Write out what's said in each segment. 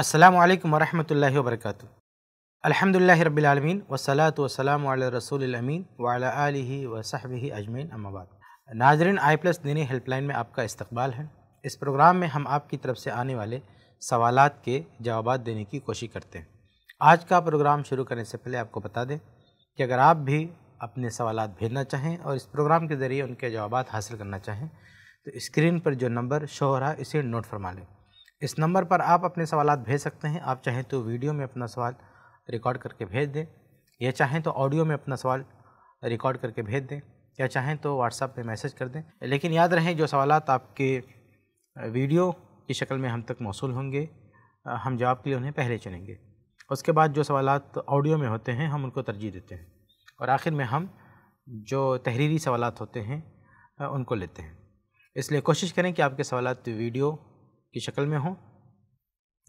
अस्सलाम वालेकुम वरहमतुल्लाहि वबरकातु अल्हम्दुलिल्लाहि रब्बिल आलमीन वसलातु वसलाम अला रसूल अमीन वाला आलिहि व सहबिहि अजमैन अमाबाद नाजरीन आई प्लस दीनी हेल्पलाइन में आपका इस्तकबाल है इस प्रोग्राम में हम आपकी तरफ से आने वाले सवाल के जवाब देने की कोशिश करते हैं आज का प्रोग्राम शुरू करने से पहले आपको बता दें कि अगर आप भी अपने सवाल भेजना चाहें और इस प्रोग्राम के ज़रिए उनके जवाब हासिल करना चाहें तो स्क्रीन पर जो नंबर शो हो रहा है इसे नोट फरमा लें इस नंबर पर आप अपने सवाल भेज सकते हैं आप चाहें तो वीडियो में अपना सवाल रिकॉर्ड करके भेज दें या चाहें तो ऑडियो में अपना सवाल रिकॉर्ड करके भेज दें या चाहें तो व्हाट्सएप पे मैसेज कर दें लेकिन याद रहें जो सवाल आपके वीडियो की शक्ल में हम तक मौसू होंगे हम जवाब के लिए उन्हें पहले चुनेंगे उसके बाद जो सवाल ऑडियो में होते हैं हम उनको तरजीह देते हैं और आखिर में हम जो तहरीरी सवाल होते हैं उनको लेते हैं इसलिए कोशिश करें कि आपके सवाल वीडियो की शक्ल में हो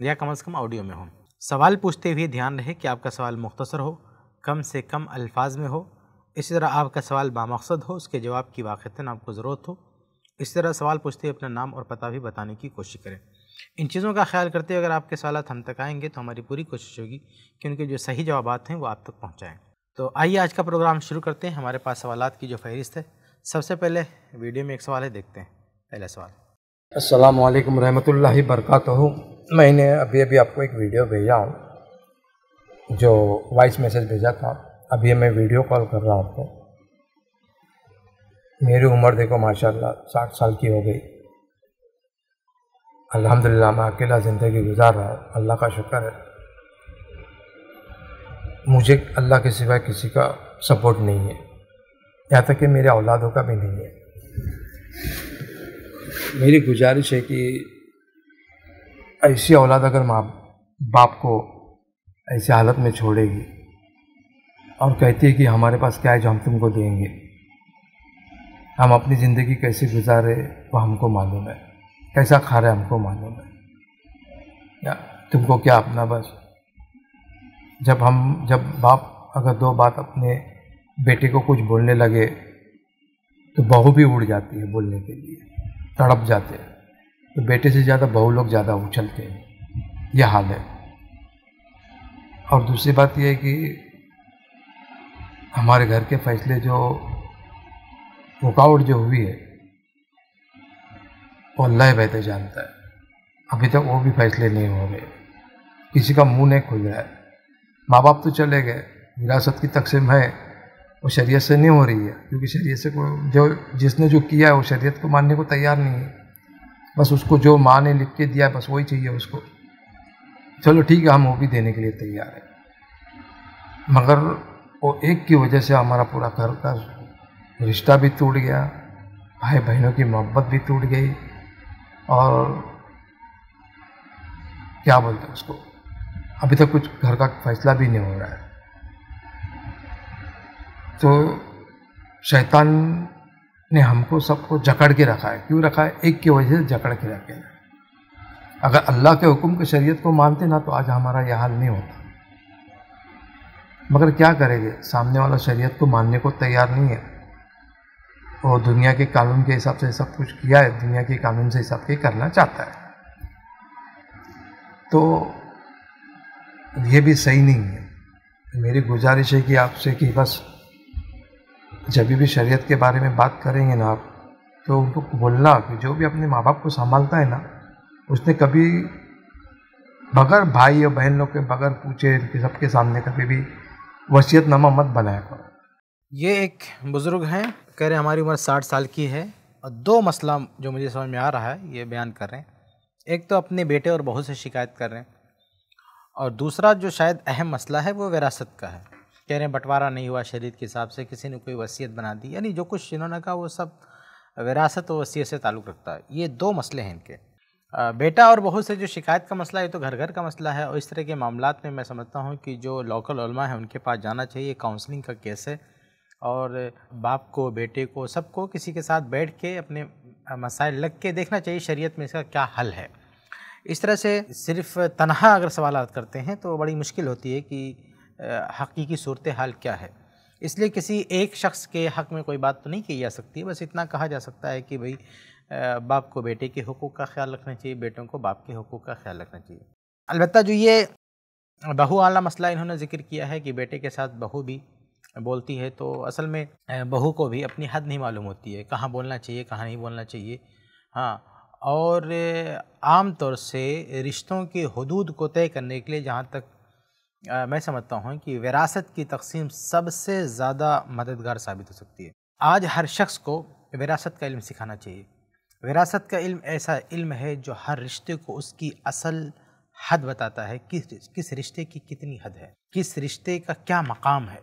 या कम अज़ कम ऑडियो में हो सवाल पूछते हुए ध्यान रहे कि आपका सवाल मुख्तसर हो कम से कम अल्फाज में हो इसी तरह आपका सवाल बामकसद हो उसके जवाब की वाक़ता आपको ज़रूरत हो इसी तरह सवाल पूछते हुए अपना नाम और पता भी बताने की कोशिश करें इन चीज़ों का ख्याल करते हुए अगर आपके सवाल हम तक आएंगे तो हमारी पूरी कोशिश होगी कि उनके जो सही जवाब हैं वो आप तक पहुँचाएँ तो आइए आज का प्रोग्राम शुरू करते हैं हमारे पास सवाल की जो फहरिस्त है सबसे पहले वीडियो में एक सवाल है देखते हैं पहला सवाल अस्सलाम वालेकुम रहमतुल्लाहि बरकात मैंने अभी अभी आपको एक वीडियो भेजा हूँ जो वॉइस मैसेज भेजा था अभी मैं वीडियो कॉल कर रहा हूँ आपको मेरी उम्र देखो माशाल्लाह साठ साल की हो गई अल्हम्दुलिल्लाह मैं अकेला ज़िंदगी गुजार रहा हूँ अल्लाह का शुक्र है मुझे अल्लाह के सिवाय किसी का सपोर्ट नहीं है यहाँ तक कि मेरे औलादों का भी नहीं है मेरी गुजारिश है कि ऐसी औलाद अगर माँ बाप को ऐसी हालत में छोड़ेगी और कहती है कि हमारे पास क्या है जो हम तुमको देंगे हम अपनी ज़िंदगी कैसे गुजारे वो हमको मालूम है कैसा खा रहे हमको मालूम है या तुमको क्या अपना बस जब हम जब बाप अगर दो बात अपने बेटे को कुछ बोलने लगे तो बहू भी उड़ जाती है बोलने के लिए तड़प जाते हैं तो बेटे से ज़्यादा बहू लोग ज़्यादा उछलते हैं यह हाल है और दूसरी बात यह है कि हमारे घर के फैसले जो रुकावट जो हुई है वो अल्लाह बेहतर जानता है अभी तक वो भी फैसले नहीं हो गए किसी का मुंह नहीं खुल रहा है माँ बाप तो चले गए विरासत की तकसीम है वो शरीयत से नहीं हो रही है क्योंकि शरीयत से कोई जो जिसने जो किया है वो शरीयत को मानने को तैयार नहीं है बस उसको जो माँ ने लिख के दिया बस वही चाहिए उसको चलो ठीक है हम वो भी देने के लिए तैयार हैं मगर वो एक की वजह से हमारा पूरा घर का रिश्ता भी टूट गया भाई बहनों की मोहब्बत भी टूट गई और क्या बोलते हैं उसको अभी तक कुछ घर का फैसला भी नहीं हो रहा है तो शैतान ने हमको सबको जकड़ के रखा है क्यों रखा है एक की वजह से जकड़ के रखे है अगर अल्लाह के हुक्म के शरीयत को मानते ना तो आज हमारा यह हाल नहीं होता मगर क्या करेंगे सामने वाला शरीयत को मानने को तैयार नहीं है वो दुनिया के कानून के हिसाब से सब कुछ किया है दुनिया के कानून से हिसाब के करना चाहता है तो ये भी सही नहीं है मेरी गुजारिश है कि आपसे कि बस जब भी शरीयत के बारे में बात करेंगे ना आप तो उनको बोलना कि जो भी अपने माँ बाप को संभालता है ना उसने कभी बगैर भाई और बहन लोग के बगैर पूछे कि सबके सामने कभी भी वसीयत नामा मत बनाया करो ये एक बुज़ुर्ग हैं कह रहे हमारी उम्र साठ साल की है और दो मसला जो मुझे समझ में आ रहा है ये बयान कर रहे हैं एक तो अपने बेटे और बहू से शिकायत कर रहे हैं और दूसरा जो शायद अहम मसला है वो विरासत का है कह रहे हैं बंटवारा नहीं हुआ शरीर के हिसाब से किसी ने कोई वसीयत बना दी यानी जो कुछ इन्होंने कहा वो सब विरासत और वसीयत से ताल्लुक़ रखता है ये दो मसले हैं इनके बेटा और बहू से जो शिकायत का मसला है तो घर घर का मसला है और इस तरह के मामला में मैं समझता हूँ कि जो लोकल उलमा है उनके पास जाना चाहिए काउंसलिंग का केस है और बाप को बेटे को सबको किसी के साथ बैठ के अपने मसाइल लग के देखना चाहिए शरीयत में इसका क्या हल है इस तरह से सिर्फ तनहा अगर सवाल करते हैं तो बड़ी मुश्किल होती है कि हकीकी सूरत हाल क्या है इसलिए किसी एक शख्स के हक़ में कोई बात तो नहीं की जा सकती बस इतना कहा जा सकता है कि भाई बाप को बेटे के हकूक़ का ख्याल रखना चाहिए बेटों को बाप के हकूक़ का ख्याल रखना चाहिए अलबत्त जो ये बहू आला मसला इन्होंने ज़िक्र किया है कि बेटे के साथ बहू भी बोलती है तो असल में बहू को भी अपनी हद नहीं मालूम होती है कहाँ बोलना चाहिए कहाँ नहीं बोलना चाहिए हाँ और आम तौर से रिश्तों की हदूद को तय करने के लिए जहाँ तक आ, मैं समझता हूँ कि विरासत की तकसीम सबसे ज़्यादा मददगार साबित हो सकती है आज हर शख्स को विरासत का इल्म सिखाना चाहिए विरासत का इल्म ऐसा इल्म है जो हर रिश्ते को उसकी असल हद बताता है किस किस रिश्ते की कितनी हद है किस रिश्ते का क्या मकाम है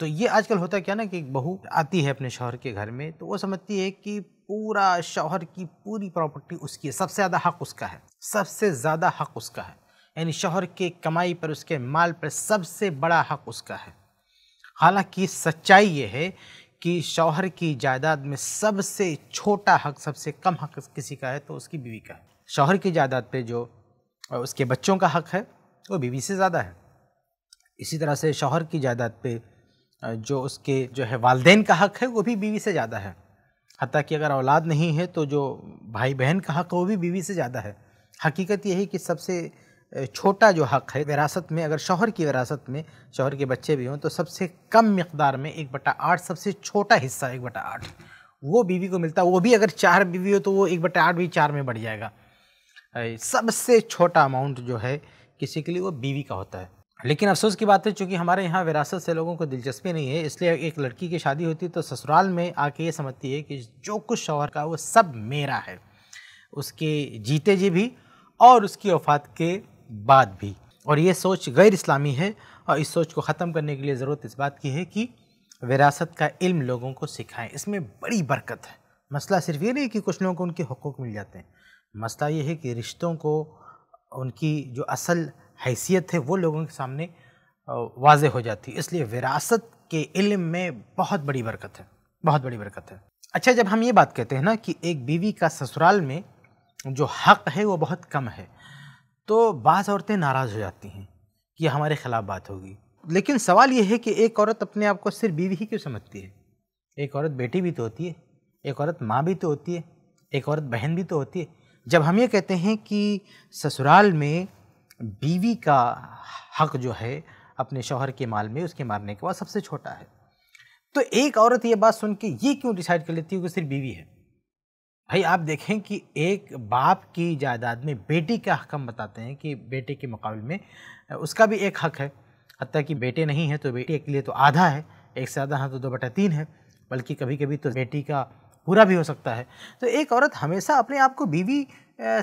तो ये आजकल होता क्या ना कि एक बहू आती है अपने शोहर के घर में तो वो समझती है कि पूरा शोहर की पूरी प्रॉपर्टी उसकी है सबसे ज़्यादा हक उसका है सबसे ज़्यादा हक उसका है यानी शोहर के कमाई पर उसके माल पर सबसे बड़ा हक उसका है हालांकि सच्चाई ये है कि शौहर की जायदाद में सबसे छोटा हक सबसे कम हक किसी का है तो उसकी बीवी का है शौहर की जायदाद पे जो उसके बच्चों का हक है वो बीवी से ज़्यादा है इसी तरह से शौहर की जायदाद पे जो उसके जो है वालदेन का हक है वो भी बीवी से ज़्यादा है हती कि अगर औलाद नहीं है तो जो भाई बहन का हक है वो भी बीवी से ज़्यादा है हकीकत यही कि सबसे छोटा जो हक़ है विरासत में अगर शोहर की विरासत में शोहर के बच्चे भी हों तो सबसे कम मकदार में एक बटा आठ सबसे छोटा हिस्सा एक बटा आठ वो बीवी को मिलता है वो भी अगर चार बीवी हो तो वो एक बटा आठ भी चार में बढ़ जाएगा सबसे छोटा अमाउंट जो है किसी के लिए वो बीवी का होता है लेकिन अफसोस की बात है चूँकि हमारे यहाँ विरासत से लोगों को दिलचस्पी नहीं है इसलिए एक लड़की की शादी होती है तो ससुराल में आके ये समझती है कि जो कुछ शोहर का वो सब मेरा है उसके जीते जी भी और उसकी वफात के बाद भी और ये सोच गैर इस्लामी है और इस सोच को ख़त्म करने के लिए ज़रूरत इस बात की है कि विरासत का इल्म लोगों को सिखाएं इसमें बड़ी बरकत है मसला सिर्फ ये नहीं कि कुछ लोगों को उनके हकूक़ मिल जाते हैं मसला ये है कि रिश्तों को उनकी जो असल हैसियत है वो लोगों के सामने वाज हो जाती है इसलिए विरासत के इल्म में बहुत बड़ी बरकत है बहुत बड़ी बरकत है अच्छा जब हम ये बात कहते हैं ना कि एक बीवी का ससुराल में जो हक़ है वो बहुत कम है तो बाज़ औरतें नाराज़ हो जाती हैं कि हमारे ख़िलाफ़ बात होगी लेकिन सवाल यह है कि एक औरत अपने आप को सिर्फ बीवी ही क्यों समझती है एक औरत बेटी भी तो होती है एक औरत माँ भी तो होती है एक औरत बहन भी तो होती है जब हम ये कहते हैं कि ससुराल में बीवी का हक जो है अपने शौहर के माल में उसके मारने के बाद सबसे छोटा है तो एक औरत ये बात सुन के ये क्यों डिसाइड कर लेती है कि सिर्फ बीवी है भाई आप देखें कि एक बाप की जायदाद में बेटी का हक हम बताते हैं कि बेटे के मुकाबले में उसका भी एक हक है हती कि बेटे नहीं हैं तो बेटे के लिए तो आधा है एक से आधा हाँ तो दो बटा तीन है बल्कि कभी कभी तो बेटी का पूरा भी हो सकता है तो एक औरत हमेशा अपने आप को बीवी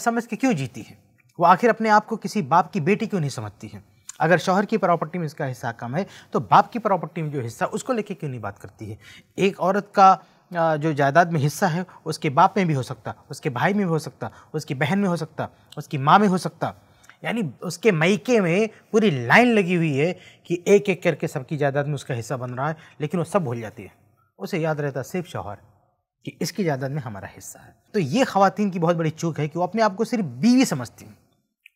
समझ के क्यों जीती है वो आखिर अपने आप को किसी बाप की बेटी क्यों नहीं समझती है अगर शौहर की प्रॉपर्टी में इसका हिस्सा कम है तो बाप की प्रॉपर्टी में जो हिस्सा उसको लेके क्यों नहीं बात करती है एक औरत का जो जायदाद में हिस्सा है उसके बाप में भी हो सकता उसके भाई में भी हो सकता उसकी बहन में हो सकता उसकी माँ में हो सकता यानी उसके मैके में पूरी लाइन लगी हुई है कि एक एक करके सबकी जायदाद में उसका हिस्सा बन रहा है लेकिन वो सब भूल जाती है उसे याद रहता सिर्फ शौहर कि इसकी जायदाद में हमारा हिस्सा है तो ये खातन की बहुत बड़ी चूक है कि वो अपने आप को सिर्फ बीवी समझती हैं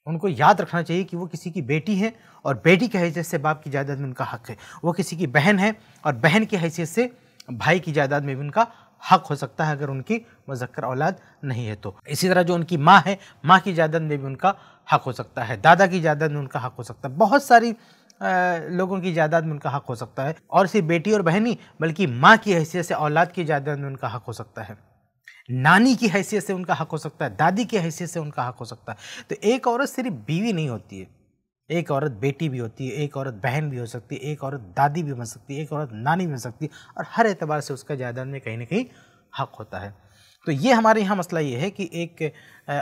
उनको याद रखना चाहिए कि वो किसी की बेटी है और बेटी की हैसियत से बाप की जायदाद में उनका हक है वो किसी की बहन है और बहन की हैसियत से भाई की जायदाद में भी उनका हक हो सकता है अगर उनकी मुजक्र औलाद नहीं है तो इसी तरह जो उनकी माँ है माँ की जायदाद में भी उनका हक हो सकता है दादा की जायदाद में उनका हक हो सकता है बहुत सारी लोगों की जायदाद में उनका हक हो सकता है और सिर्फ बेटी और बहनी बल्कि माँ की हैसियत से औलाद की जायदाद में उनका हक हो सकता है नानी की हैसियत से उनका हक हो सकता है दादी की हैसियत से उनका हक हो सकता है तो एक औरत सिर्फ बीवी नहीं होती है एक औरत बेटी भी होती है एक औरत बहन भी हो सकती है एक औरत दादी भी बन सकती है एक औरत नानी भी बन सकती है और हर एतबार से उसका जायदाद में कहीं ना कहीं हक होता है तो ये हमारे यहाँ मसला ये है कि एक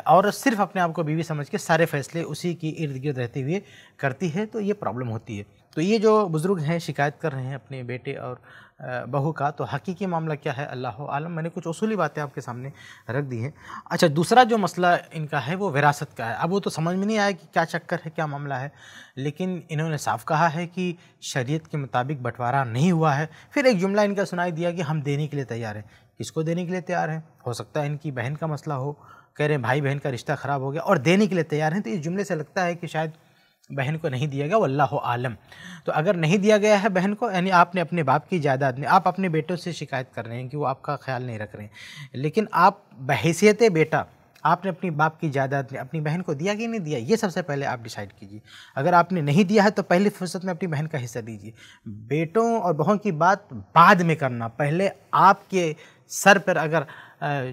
औरत सिर्फ अपने आप को बीवी समझ के सारे फैसले उसी के इर्द गिर्द रहते हुए करती है तो ये प्रॉब्लम होती है तो ये जो बुज़ुर्ग हैं शिकायत कर रहे हैं अपने बेटे और बहू का तो हकीकी मामला क्या है अल्लाह आलम मैंने कुछ असूली बातें आपके सामने रख दी हैं अच्छा दूसरा जो मसला इनका है वो विरासत का है अब वो तो समझ में नहीं आया कि क्या चक्कर है क्या मामला है लेकिन इन्होंने साफ कहा है कि शरीयत के मुताबिक बंटवारा नहीं हुआ है फिर एक जुमला इनका सुनाई दिया कि हम देने के लिए तैयार हैं किसको देने के लिए तैयार हैं हो सकता है इनकी बहन का मसला हो कह रहे हैं भाई बहन का रिश्ता ख़राब हो गया और देने के लिए तैयार हैं तो इस जुमले से लगता है कि शायद बहन को नहीं दिया गया वल्लाह आलम तो अगर नहीं दिया गया है बहन को यानी आपने अपने बाप की जायदाद में आप अपने बेटों से शिकायत कर रहे हैं कि वो आपका ख्याल नहीं रख रहे हैं लेकिन आप बहसीत बेटा आपने अपनी बाप की जायदाद में अपनी बहन को दिया कि नहीं दिया ये सबसे पहले आप डिसाइड कीजिए अगर आपने नहीं दिया है तो पहली फुर्सत में अपनी बहन का हिस्सा दीजिए बेटों और बहुओं की बात बाद में करना पहले आपके सर पर अगर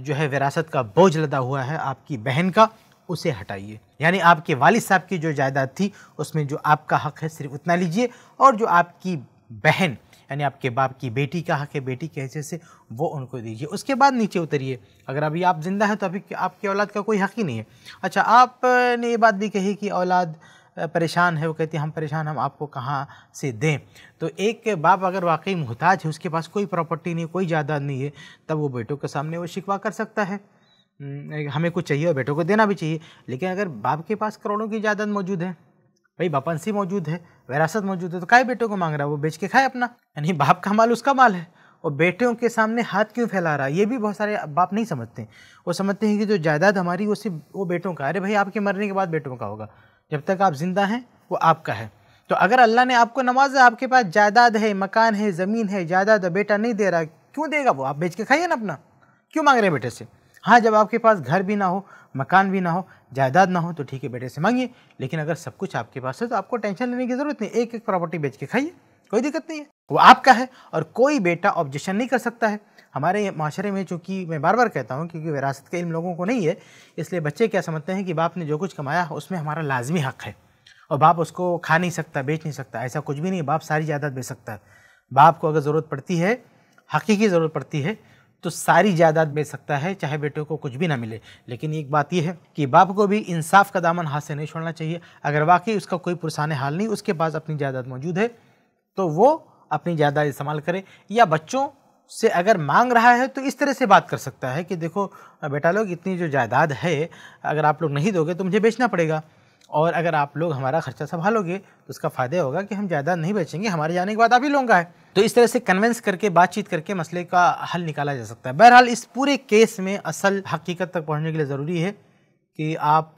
जो है विरासत का बोझ लदा हुआ है आपकी बहन का उसे हटाइए यानी आपके वाल साहब की जो जायदाद थी उसमें जो आपका हक है सिर्फ उतना लीजिए और जो आपकी बहन यानी आपके बाप की बेटी का हक है बेटी के हैसियत से वो उनको दीजिए उसके बाद नीचे उतरिए अगर अभी आप ज़िंदा हैं तो अभी आपकी औलाद का कोई हक ही नहीं है अच्छा आपने ये बात भी कही कि औलाद परेशान है वो कहती हम परेशान हम आपको कहाँ से दें तो एक बाप अगर वाकई मोहताज है उसके पास कोई प्रॉपर्टी नहीं कोई जायदाद नहीं है तब वो बेटों के सामने वो शिकवा कर सकता है हम्म, हमें कुछ चाहिए और बेटों को देना भी चाहिए लेकिन अगर बाप के पास करोड़ों की जायदाद मौजूद है भाई बापंसी मौजूद है विरासत मौजूद है तो काय बेटों को मांग रहा है वो बेच के खाए अपना यानी बाप का माल उसका माल है और बेटों के सामने हाथ क्यों फैला रहा है ये भी बहुत सारे बाप नहीं समझते वो समझते हैं कि जो जायदाद हमारी वो सिर्फ वो बेटों का अरे भाई आपके मरने के बाद बेटों का होगा जब तक आप ज़िंदा हैं वो आपका है तो अगर अल्लाह ने आपको नवाजा आपके पास जायदाद है मकान है ज़मीन है जायदाद बेटा नहीं दे रहा क्यों देगा वो आप बेच के खाइए ना अपना क्यों मांग रहे हैं बेटे से हाँ जब आपके पास घर भी ना हो मकान भी ना हो जायदाद ना हो तो ठीक है बेटे से मांगिए लेकिन अगर सब कुछ आपके पास है तो आपको टेंशन लेने की ज़रूरत नहीं एक एक प्रॉपर्टी बेच के खाइए कोई दिक्कत नहीं है वो आपका है और कोई बेटा ऑब्जेक्शन नहीं कर सकता है हमारे माशरे में चूँकि मैं बार बार कहता हूँ क्योंकि विरासत का इन लोगों को नहीं है इसलिए बच्चे क्या समझते हैं कि बाप ने जो कुछ कमाया उसमें हमारा लाजमी हक है और बाप उसको खा नहीं सकता बेच नहीं सकता ऐसा कुछ भी नहीं बाप सारी जायदाद बेच सकता है बाप को अगर ज़रूरत पड़ती है हकीकी ज़रूरत पड़ती है तो सारी जायदाद बेच सकता है चाहे बेटे को कुछ भी ना मिले लेकिन एक बात यह है कि बाप को भी इंसाफ का दामन हाथ से नहीं छोड़ना चाहिए अगर वाकई उसका कोई पुरसान हाल नहीं उसके पास अपनी जायदाद मौजूद है तो वो अपनी जायदाद इस्तेमाल करे या बच्चों से अगर मांग रहा है तो इस तरह से बात कर सकता है कि देखो बेटा लोग इतनी जो जायदाद है अगर आप लोग नहीं दोगे तो मुझे बेचना पड़ेगा और अगर आप लोग हमारा खर्चा संभालोगे तो उसका फ़ायदा होगा कि हम ज़्यादा नहीं बेचेंगे हमारे जाने के बाद आप ही लोगों का है तो इस तरह से कन्वेंस करके बातचीत करके मसले का हल निकाला जा सकता है बहरहाल इस पूरे केस में असल हकीकत तक पहुँचने के लिए ज़रूरी है कि आप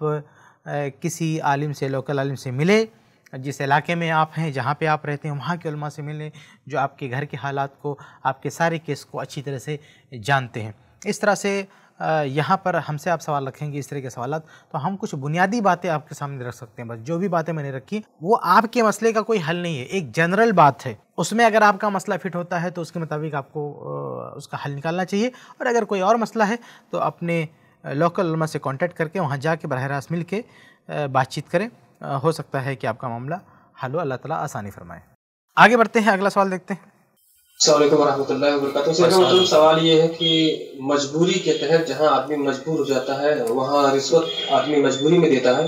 किसी आलिम से लोकल आलिम से मिले जिस इलाके में आप हैं जहाँ पे आप रहते हैं वहाँ के उलमा से मिलें जो आपके घर के हालात को आपके सारे केस को अच्छी तरह से जानते हैं इस तरह से यहाँ पर हमसे आप सवाल रखेंगे इस तरह के सवाल तो हम कुछ बुनियादी बातें आपके सामने रख सकते हैं बस जो भी बातें मैंने रखी वो आपके मसले का कोई हल नहीं है एक जनरल बात है उसमें अगर आपका मसला फिट होता है तो उसके मुताबिक आपको उसका हल निकालना चाहिए और अगर कोई और मसला है तो अपने लोकल लमा से कॉन्टैक्ट करके वहाँ जा कर बरह रास्त मिल के बातचीत करें हो सकता है कि आपका मामला हल अल्लाह तला आसानी फरमाए आगे बढ़ते हैं अगला सवाल देखते हैं वालेकुम वरहमतुल्लाह वरकत मतलब सवाल ये है कि मजबूरी के तहत जहाँ आदमी मजबूर हो जाता है वहाँ रिश्वत आदमी मजबूरी में देता है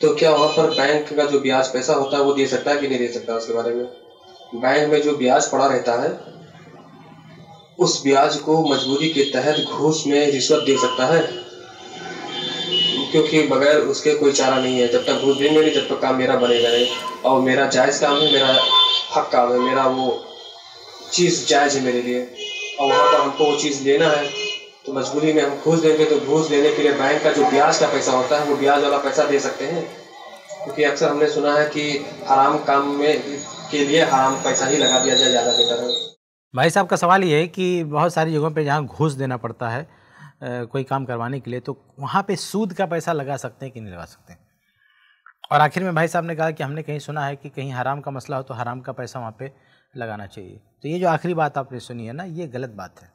तो क्या वहाँ पर बैंक का जो ब्याज पैसा होता है वो दे सकता है कि नहीं दे सकता उसके बारे में बैंक में जो ब्याज पड़ा रहता है उस ब्याज को मजबूरी के तहत घूस में रिश्वत दे सकता है क्योंकि बगैर उसके कोई चारा नहीं है जब तक घूस देंगे नहीं तब तक काम मेरा बनेगा नहीं और मेरा जायज़ काम है मेरा हक काम है मेरा वो चीज़ जायज़ है मेरे लिए और वहाँ पर हमको वो चीज़ लेना है तो मजबूरी में हम घूस देंगे तो घूस लेने के लिए बैंक का जो ब्याज का पैसा होता है वो ब्याज वाला पैसा दे सकते हैं क्योंकि अक्सर हमने सुना है कि हराम काम में के लिए हराम पैसा ही लगा दिया जाए ज़्यादा बेहतर है भाई साहब का सवाल ये है कि बहुत सारी जगहों पर जहाँ घूस देना पड़ता है कोई काम करवाने के लिए तो वहाँ पे सूद का पैसा लगा सकते हैं कि नहीं लगा सकते हैं और आखिर में भाई साहब ने कहा कि हमने कहीं सुना है कि कहीं हराम का मसला हो तो हराम का पैसा वहाँ पे लगाना चाहिए तो ये जो आखिरी बात आपने सुनी है ना ये गलत बात है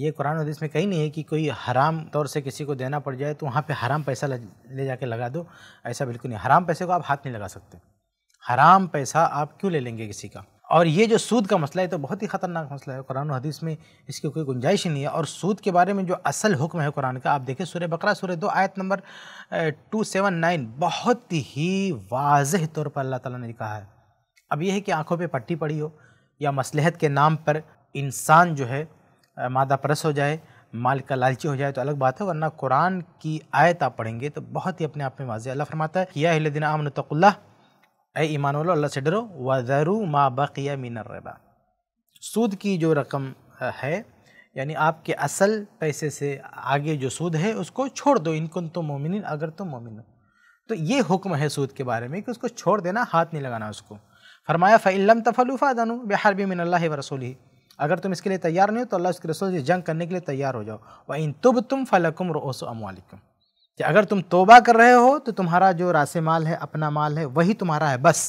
ये कुरान हदीस में कहीं नहीं है कि कोई हराम तौर से किसी को देना पड़ जाए तो वहाँ पे हराम पैसा ले जाके लगा दो ऐसा बिल्कुल नहीं हराम पैसे को आप हाथ नहीं लगा सकते हराम पैसा आप क्यों ले लेंगे किसी का और ये जो सूद का मसला है तो बहुत ही ख़तरनाक मसला है कुरान हदीस में इसकी कोई गुंजाइश ही नहीं है और सूद के बारे में जो असल हुक्म है कुरान का आप देखें सूर्य बकरा सूर्य दो आयत नंबर टू सेवन नाइन बहुत ही वाज तौर पर अल्लाह ताला ने कहा है अब यह है कि आंखों पे पट्टी पड़ी हो या मसलहत के नाम पर इंसान जो है मादा परस हो जाए माल का लालची हो जाए तो अलग बात है वरना कुरान की आयत आप पढ़ेंगे तो बहुत ही अपने आप में वाजिया अल्लाह फरमाता है या दिन आमन तकुल्ला ए ईमान अल्लाह से डरो व ज़रू मा बकिया मिनर सूद की जो रकम है यानी आपके असल पैसे से आगे जो सूद है उसको छोड़ दो इनकुन तो मोमिन अगर तुम तो मोमिन हो तो ये हुक्म है सूद के बारे में कि उसको छोड़ देना हाथ नहीं लगाना उसको फरमाया फ़ैलम तफलूफ़ा दनु बेहरबी मिन अल्लाह व रसूल ही अगर तुम इसके लिए तैयार नहीं हो तो अल्लाह उसके रसूल से जंग करने के लिए तैयार हो जाओ व इन तुब तुम फ़लकुम रोसो अमालिकम कि अगर तुम तोबा कर रहे हो तो तुम्हारा जो रास माल है अपना माल है वही तुम्हारा है बस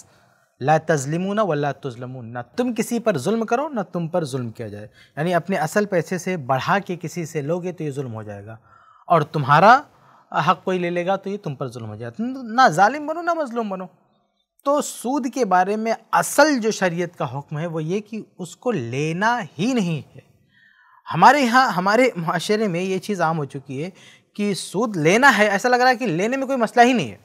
ला व वल्ला तज़लम ना तुम किसी पर जुल्म करो ना तुम पर जुल्म किया जाए यानी अपने असल पैसे से बढ़ा के किसी से लोगे तो ये जुल्म हो जाएगा और तुम्हारा हक कोई ले लेगा तो ये तुम पर जुल्म हो जाएगा तुम ना जालिम बनो ना मजलूम बनो तो सूद के बारे में असल जो शरीयत का हुक्म है वो ये कि उसको लेना ही नहीं है हमारे यहाँ हमारे माशरे में ये चीज़ आम हो चुकी है कि सूद लेना है ऐसा लग रहा है कि लेने में कोई मसला ही नहीं है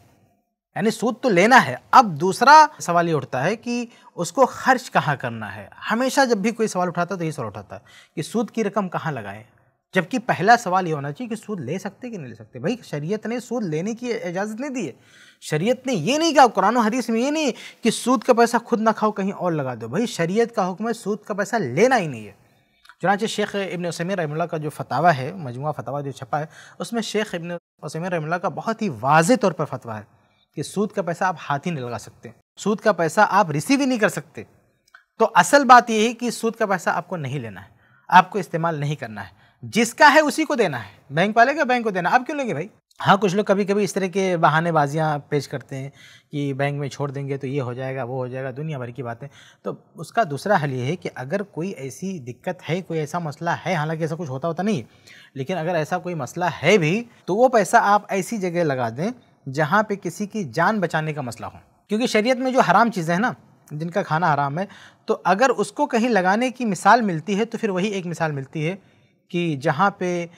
यानी सूद तो लेना है अब दूसरा सवाल ये उठता है कि उसको खर्च कहाँ करना है हमेशा जब भी कोई सवाल उठाता है तो ये सवाल उठाता है कि सूद की रकम कहाँ लगाएं जबकि पहला सवाल ये होना चाहिए कि सूद ले सकते कि नहीं ले सकते भाई शरीयत ने सूद लेने की इजाज़त नहीं दी है शरीयत ने ये नहीं कहा कुरान हदीस में ये नहीं कि सूद का पैसा खुद ना खाओ कहीं और लगा दो भाई शरीयत का हुक्म है सूद का पैसा लेना ही नहीं है चुनाचे शेख इबन उसमीर रहमल्ला का जो फतावा है मजमू फतवा जो छपा है उसमें शेख इबन उसमीर रहमल्ला का बहुत ही वाज तौर पर फतवा है कि सूद का पैसा आप हाथ ही नहीं लगा सकते सूद का पैसा आप रिसीव ही नहीं कर सकते तो असल बात यह है कि सूद का पैसा आपको नहीं लेना है आपको इस्तेमाल नहीं करना है जिसका है उसी को देना है बैंक वाले का बैंक को देना आप क्यों लेंगे भाई हाँ कुछ लोग कभी कभी इस तरह के बहानेबाजियाँ पेश करते हैं कि बैंक में छोड़ देंगे तो ये हो जाएगा वो हो जाएगा दुनिया भर की बातें तो उसका दूसरा हल ये है कि अगर कोई ऐसी दिक्कत है कोई ऐसा मसला है हालांकि ऐसा कुछ होता होता नहीं लेकिन अगर ऐसा कोई मसला है भी तो वो पैसा आप ऐसी जगह लगा दें जहाँ पर किसी की जान बचाने का मसला हो क्योंकि शरीयत में जो हराम चीज़ें हैं ना जिनका खाना हराम है तो अगर उसको कहीं लगाने की मिसाल मिलती है तो फिर वही एक मिसाल मिलती है कि जहाँ पे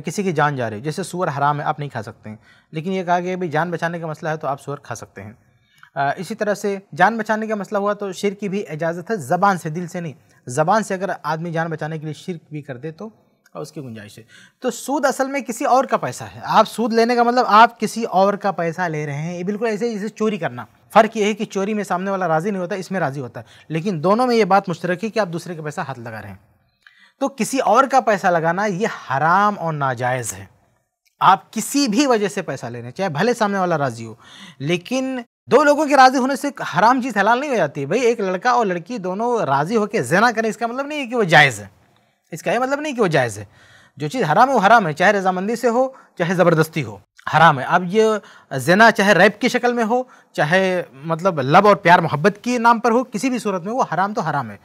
किसी की जान जा रही जैसे सुअर हराम है आप नहीं खा सकते हैं लेकिन ये कहा गया भाई जान बचाने का मसला है तो आप सुअर खा सकते हैं इसी तरह से जान बचाने का मसला हुआ तो शिर की भी इजाज़त है ज़बान से दिल से नहीं ज़बान से अगर आदमी जान बचाने के लिए शिरक भी कर दे तो और उसकी गुंजाइश है तो सूद असल में किसी और का पैसा है आप सूद लेने का मतलब आप किसी और का पैसा ले रहे हैं ये बिल्कुल ऐसे जैसे चोरी करना फ़र्क ये है कि चोरी में सामने वाला राज़ी नहीं होता इसमें राज़ी होता है लेकिन दोनों में ये बात मुश्तरक है कि आप दूसरे का पैसा हाथ लगा रहे हैं तो किसी और का पैसा लगाना ये हराम और नाजायज़ है आप किसी भी वजह से पैसा ले रहे हैं चाहे भले सामने वाला राज़ी हो लेकिन दो लोगों के राज़ी होने से हराम चीज़ हलाल नहीं हो जाती भाई एक लड़का और लड़की दोनों राज़ी होकर जना करें इसका मतलब नहीं है कि वो जायज़ है इसका यह मतलब नहीं कि वो जायज़ है जो चीज़ हराम है वो हराम है चाहे रजामंदी से हो चाहे ज़बरदस्ती हो हराम है अब ये जना चाहे रैप की शक्ल में हो चाहे मतलब लब और प्यार मोहब्बत के नाम पर हो किसी भी सूरत में वो हराम तो हराम है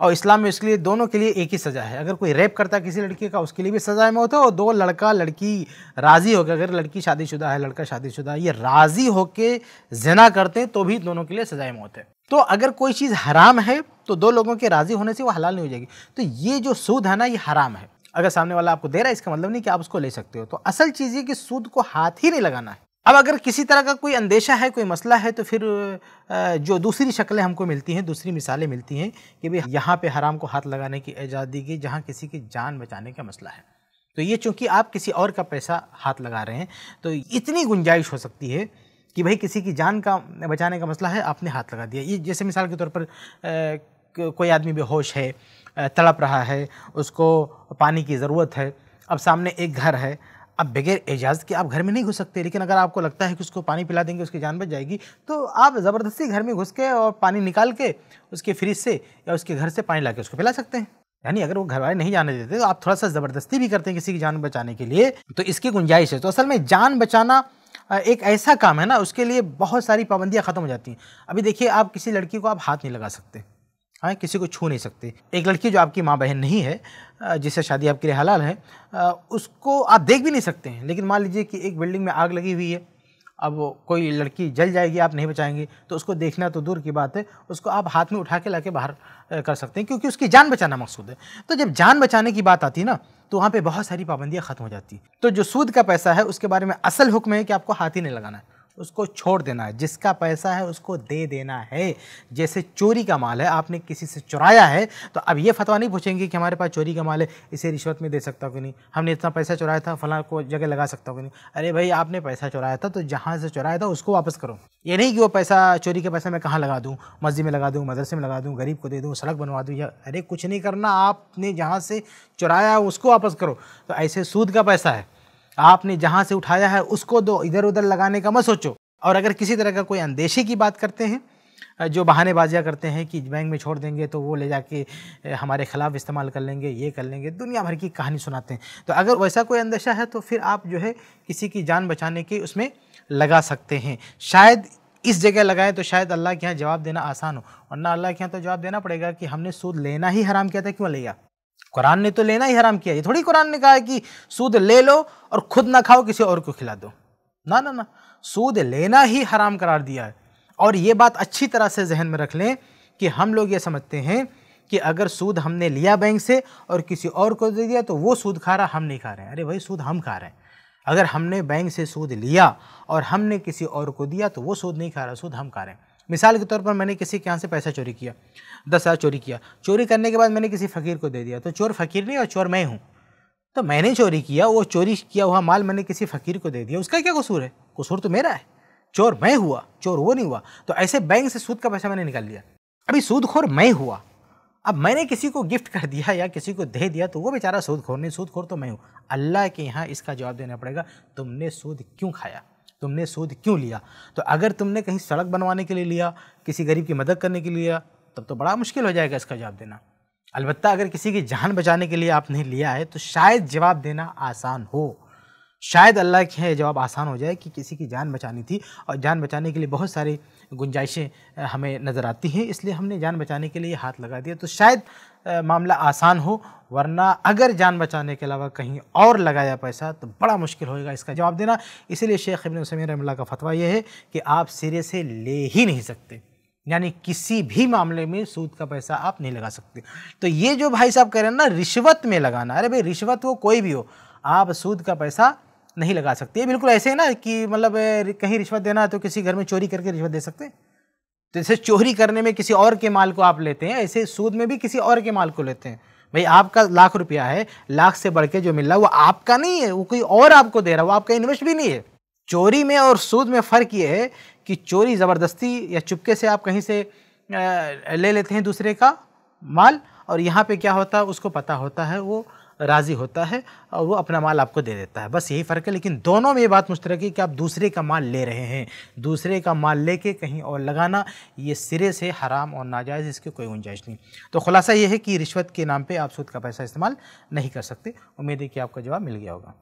और इस्लाम में उसके लिए दोनों के लिए एक ही सज़ा है अगर कोई रेप करता है किसी लड़की का उसके लिए भी सज़ाए मौत है और दो लड़का लड़की राज़ी होकर अगर लड़की शादीशुदा है लड़का शादीशुदा ये राज़ी होकर जना करते हैं तो भी दोनों के लिए सज़ाए मौत है तो अगर कोई चीज़ हराम है तो दो लोगों के राज़ी होने से वो हलाल नहीं हो जाएगी तो ये जो सूद है ना ये हराम है अगर सामने वाला आपको दे रहा है इसका मतलब नहीं कि आप उसको ले सकते हो तो असल चीज़ ये कि सूद को हाथ ही नहीं लगाना है अब अगर किसी तरह का कोई अंदेशा है कोई मसला है तो फिर जो दूसरी शक्लें हमको मिलती हैं दूसरी मिसालें मिलती हैं कि भाई यहाँ पे हराम को हाथ लगाने की इजाज़त दी गई जहाँ किसी की जान बचाने का मसला है तो ये चूँकि आप किसी और का पैसा हाथ लगा रहे हैं तो इतनी गुंजाइश हो सकती है कि भाई किसी की जान का बचाने का मसला है आपने हाथ लगा दिया ये जैसे मिसाल के तौर पर कोई आदमी बेहोश है तड़प रहा है उसको पानी की ज़रूरत है अब सामने एक घर है अब बगैर इजाजत के आप घर में नहीं घुस सकते लेकिन अगर आपको लगता है कि उसको पानी पिला देंगे उसकी जान बच जाएगी तो आप ज़बरदस्ती घर में घुस के और पानी निकाल के उसके फ्रिज से या उसके घर से पानी ला उसको पिला सकते हैं यानी अगर वो घर वाले नहीं जाने देते तो आप थोड़ा सा ज़बरदस्ती भी करते हैं किसी की जान बचाने के लिए तो इसकी गुंजाइश है तो असल में जान बचाना एक ऐसा काम है ना उसके लिए बहुत सारी पाबंदियाँ ख़त्म हो जाती हैं अभी देखिए आप किसी लड़की को आप हाथ नहीं लगा सकते हाँ किसी को छू नहीं सकते एक लड़की जो आपकी माँ बहन नहीं है जिससे शादी आपके लिए हलाल है उसको आप देख भी नहीं सकते हैं लेकिन मान लीजिए कि एक बिल्डिंग में आग लगी हुई है अब कोई लड़की जल जाएगी आप नहीं बचाएंगे तो उसको देखना तो दूर की बात है उसको आप हाथ में उठा के ला के बाहर कर सकते हैं क्योंकि उसकी जान बचाना मकसूद है तो जब जान बचाने की बात आती है ना तो वहाँ पर बहुत सारी पाबंदियाँ ख़त्म हो जाती तो जो सूद का पैसा है उसके बारे में असल हुक्म है कि आपको हाथ ही नहीं लगाना है उसको छोड़ देना है जिसका पैसा है उसको दे देना है जैसे चोरी का माल है आपने किसी से चुराया है तो अब ये फतवा नहीं पूछेंगे कि हमारे पास चोरी का माल है इसे रिश्वत में दे सकता हूँ कि नहीं हमने इतना पैसा चुराया था फलां को जगह लगा सकता हूँ कि नहीं अरे भाई आपने पैसा चुराया था तो जहाँ से चुराया था उसको वापस करो ये नहीं कि वो पैसा चोरी का पैसा मैं कहाँ लगा दूँ मस्जिद में लगा दूँ मदरसे में लगा दूँ गरीब को दे दूँ सड़क बनवा दूँ या अरे कुछ नहीं करना आपने जहाँ से चुराया उसको वापस करो तो ऐसे सूद का पैसा है आपने जहाँ से उठाया है उसको दो इधर उधर लगाने का मत सोचो और अगर किसी तरह का कोई अंदेशे की बात करते हैं जो बहानेबाजियाँ करते हैं कि बैंक में छोड़ देंगे तो वो ले जाके हमारे ख़िलाफ़ इस्तेमाल कर लेंगे ये कर लेंगे दुनिया भर की कहानी सुनाते हैं तो अगर वैसा कोई अंदेशा है तो फिर आप जो है किसी की जान बचाने की उसमें लगा सकते हैं शायद इस जगह लगाएं तो शायद अल्लाह के यहाँ जवाब देना आसान हो और ना अल्लाह के यहाँ तो जवाब देना पड़ेगा कि हमने सूद लेना ही हराम किया था क्यों लिया कुरान ने तो लेना ही हराम किया ये थोड़ी कुरान ने कहा है कि सूद ले लो और खुद ना खाओ किसी और को खिला दो ना ना ना सूद लेना ही हराम करार दिया है और ये बात अच्छी तरह से जहन में रख लें कि हम लोग ये समझते हैं कि अगर सूद हमने लिया बैंक से और किसी और को दे दिया तो वो सूद खा रहा हम नहीं खा रहे हैं अरे भाई सूद हम खा रहे हैं अगर हमने बैंक से सूद लिया और हमने किसी और को दिया तो वो सूद नहीं खा रहा सूद हम खा रहे हैं मिसाल के तौर पर मैंने किसी के यहाँ से पैसा चोरी किया दस हज़ार चोरी किया चोरी करने के बाद मैंने किसी फ़कीर को दे दिया तो चोर फ़कीर नहीं और चोर मैं हूँ तो मैंने चोरी किया वो चोरी किया हुआ माल मैंने किसी फ़कीर को दे दिया उसका क्या कसूर है कसूर तो मेरा है चोर मैं हुआ चोर वो नहीं हुआ तो ऐसे बैंक से सूद का पैसा मैंने निकाल लिया अभी सूदखोर मैं हुआ अब मैंने किसी को गिफ्ट कर दिया या किसी को दे दिया तो वो बेचारा सूदखोर नहीं सूदखोर तो मैं हूँ अल्लाह के यहाँ इसका जवाब देना पड़ेगा तुमने सूद क्यों खाया तुमने सूद क्यों लिया तो अगर तुमने कहीं सड़क बनवाने के लिए लिया किसी गरीब की मदद करने के लिए लिया तब तो बड़ा मुश्किल हो जाएगा इसका जवाब देना अलबत्त अगर किसी की जान बचाने के लिए आपने लिया है तो शायद जवाब देना आसान हो शायद अल्लाह के जवाब आसान हो जाए कि किसी की जान बचानी थी और जान बचाने के लिए बहुत सारी गुंजाइशें हमें नज़र आती हैं इसलिए हमने जान बचाने के लिए हाथ लगा दिया तो शायद मामला आसान हो वरना अगर जान बचाने के अलावा कहीं और लगाया पैसा तो बड़ा मुश्किल होएगा इसका जवाब देना इसीलिए शेख इबन समी रमल्ला का फतवा यह है कि आप सिरे से ले ही नहीं सकते यानी किसी भी मामले में सूद का पैसा आप नहीं लगा सकते तो ये जो भाई साहब कह रहे हैं ना रिश्वत में लगाना अरे भाई रिश्वत हो कोई भी हो आप सूद का पैसा नहीं लगा सकते ये बिल्कुल ऐसे है ना कि मतलब कहीं रिश्वत देना है तो किसी घर में चोरी करके रिश्वत दे सकते हैं तो जैसे चोरी करने में किसी और के माल को आप लेते हैं ऐसे सूद में भी किसी और के माल को लेते हैं भाई आपका लाख रुपया है लाख से बढ़ के जो मिल रहा है वो आपका नहीं है वो कोई और आपको दे रहा है वो आपका इन्वेस्ट भी नहीं है चोरी में और सूद में फ़र्क ये है कि चोरी ज़बरदस्ती या चुपके से आप कहीं से ले लेते हैं दूसरे का माल और यहाँ पे क्या होता है उसको पता होता है वो राज़ी होता है और वो अपना माल आपको दे देता है बस यही फ़र्क है लेकिन दोनों में ये बात मुश्तरक है कि आप दूसरे का माल ले रहे हैं दूसरे का माल लेके कहीं और लगाना ये सिरे से हराम और नाजायज़ इसकी कोई गुंजाइश नहीं तो खुलासा ये है कि रिश्वत के नाम पर आप सूद का पैसा इस्तेमाल नहीं कर सकते उम्मीद है कि आपका जवाब मिल गया होगा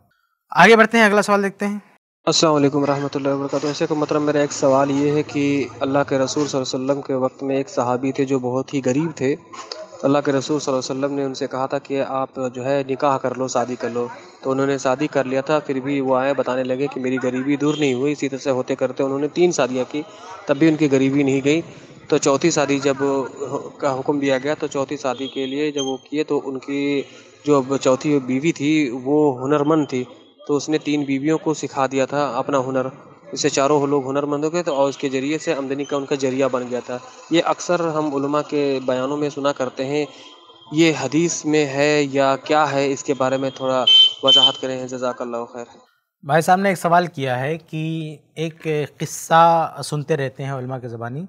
आगे बढ़ते हैं अगला सवाल देखते हैं असलम वरहमल वर्क ऐसे को मतलब मेरा एक सवाल ये है कि अल्लाह के रसूल वसल्लम के वक्त में एक सहाबी थे जो बहुत ही गरीब थे तो अल्लाह के रसूल सल्लल्लाहु अलैहि वसल्लम ने उनसे कहा था कि आप जो है निकाह कर लो शादी कर लो तो उन्होंने शादी कर लिया था फिर भी वो आए बताने लगे कि मेरी गरीबी दूर नहीं हुई इसी तरह से होते करते उन्होंने तीन शादियाँ की तब भी उनकी गरीबी नहीं गई तो चौथी शादी जब का हुक्म दिया गया तो चौथी शादी के लिए जब वो किए तो उनकी जो चौथी बीवी थी वो हुनरमंद थी तो उसने तीन बीवियों को सिखा दिया था अपना हुनर इससे चारों लोग हुनरमंद हो गए थे और उसके ज़रिए से आमदनी का उनका जरिया बन गया था ये अक्सर हम उलमा के बयानों में सुना करते हैं ये हदीस में है या क्या है इसके बारे में थोड़ा वजाहत करें जजाकल्ला खैर भाई साहब ने एक सवाल किया है कि एक किस्सा सुनते रहते हैं उलमा के ज़बानी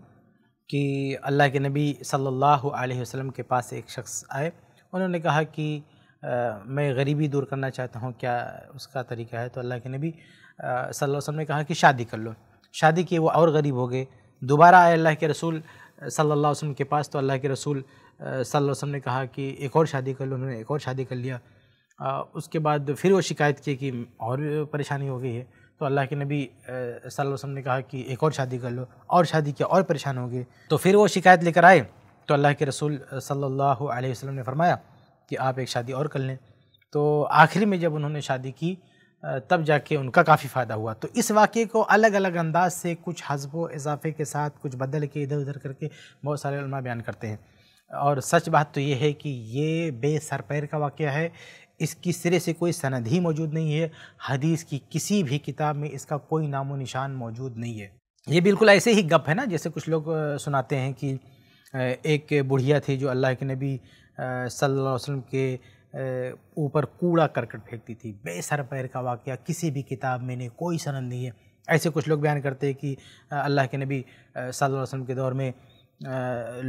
कि अल्लाह के नबी सल्लल्लाहु अलैहि वसल्लम के पास एक शख्स आए उन्होंने कहा कि आ, मैं गरीबी दूर करना चाहता हूँ क्या उसका तरीका है तो अल्लाह के नबी सल्लल्लाहु अलैहि वसल्लम ने कहा कि शादी कर लो शादी किए वो और गरीब हो गए दोबारा आए अल्लाह के रसूल सल्लल्लाहु अलैहि वसल्लम के पास तो अल्लाह के रसूल सल्लल्लाहु अलैहि वसल्लम ने कहा कि एक और शादी कर लो उन्होंने एक और शादी कर लिया आ, उसके बाद फिर वो शिकायत की कि और परेशानी हो गई है तो अल्लाह के नबी सल्लल्लाहु अलैहि वसल्लम ने कहा कि एक और शादी कर लो और शादी किया और परेशान हो गए तो फिर वो शिकायत लेकर आए तो अल्लाह के रसूल सल्लल्लाहु अलैहि वसल्लम ने फरमाया कि आप एक शादी और कर लें तो आखिरी में जब उन्होंने शादी की तब जाके उनका काफ़ी फ़ायदा हुआ तो इस वाक़े को अलग अलग अंदाज से कुछ हजब इजाफे के साथ कुछ बदल के इधर उधर करके बहुत सारे बयान करते हैं और सच बात तो ये है कि ये बेसर पैर का वाक़ है इसकी सिरे से कोई सनद ही मौजूद नहीं है हदीस की किसी भी किताब में इसका कोई नामो निशान मौजूद नहीं है ये बिल्कुल ऐसे ही गप है ना जैसे कुछ लोग सुनाते हैं कि एक बुढ़िया थी जो अल्लाह के नबी सल्लल्लाहु अलैहि वसल्लम के ऊपर कूड़ा करकट फेंकती थी बेसर पैर का वाक्य किसी भी किताब में नहीं कोई सनद नहीं है ऐसे कुछ लोग बयान करते हैं कि अल्लाह के नबी सल्लल्लाहु अलैहि वसल्लम के दौर में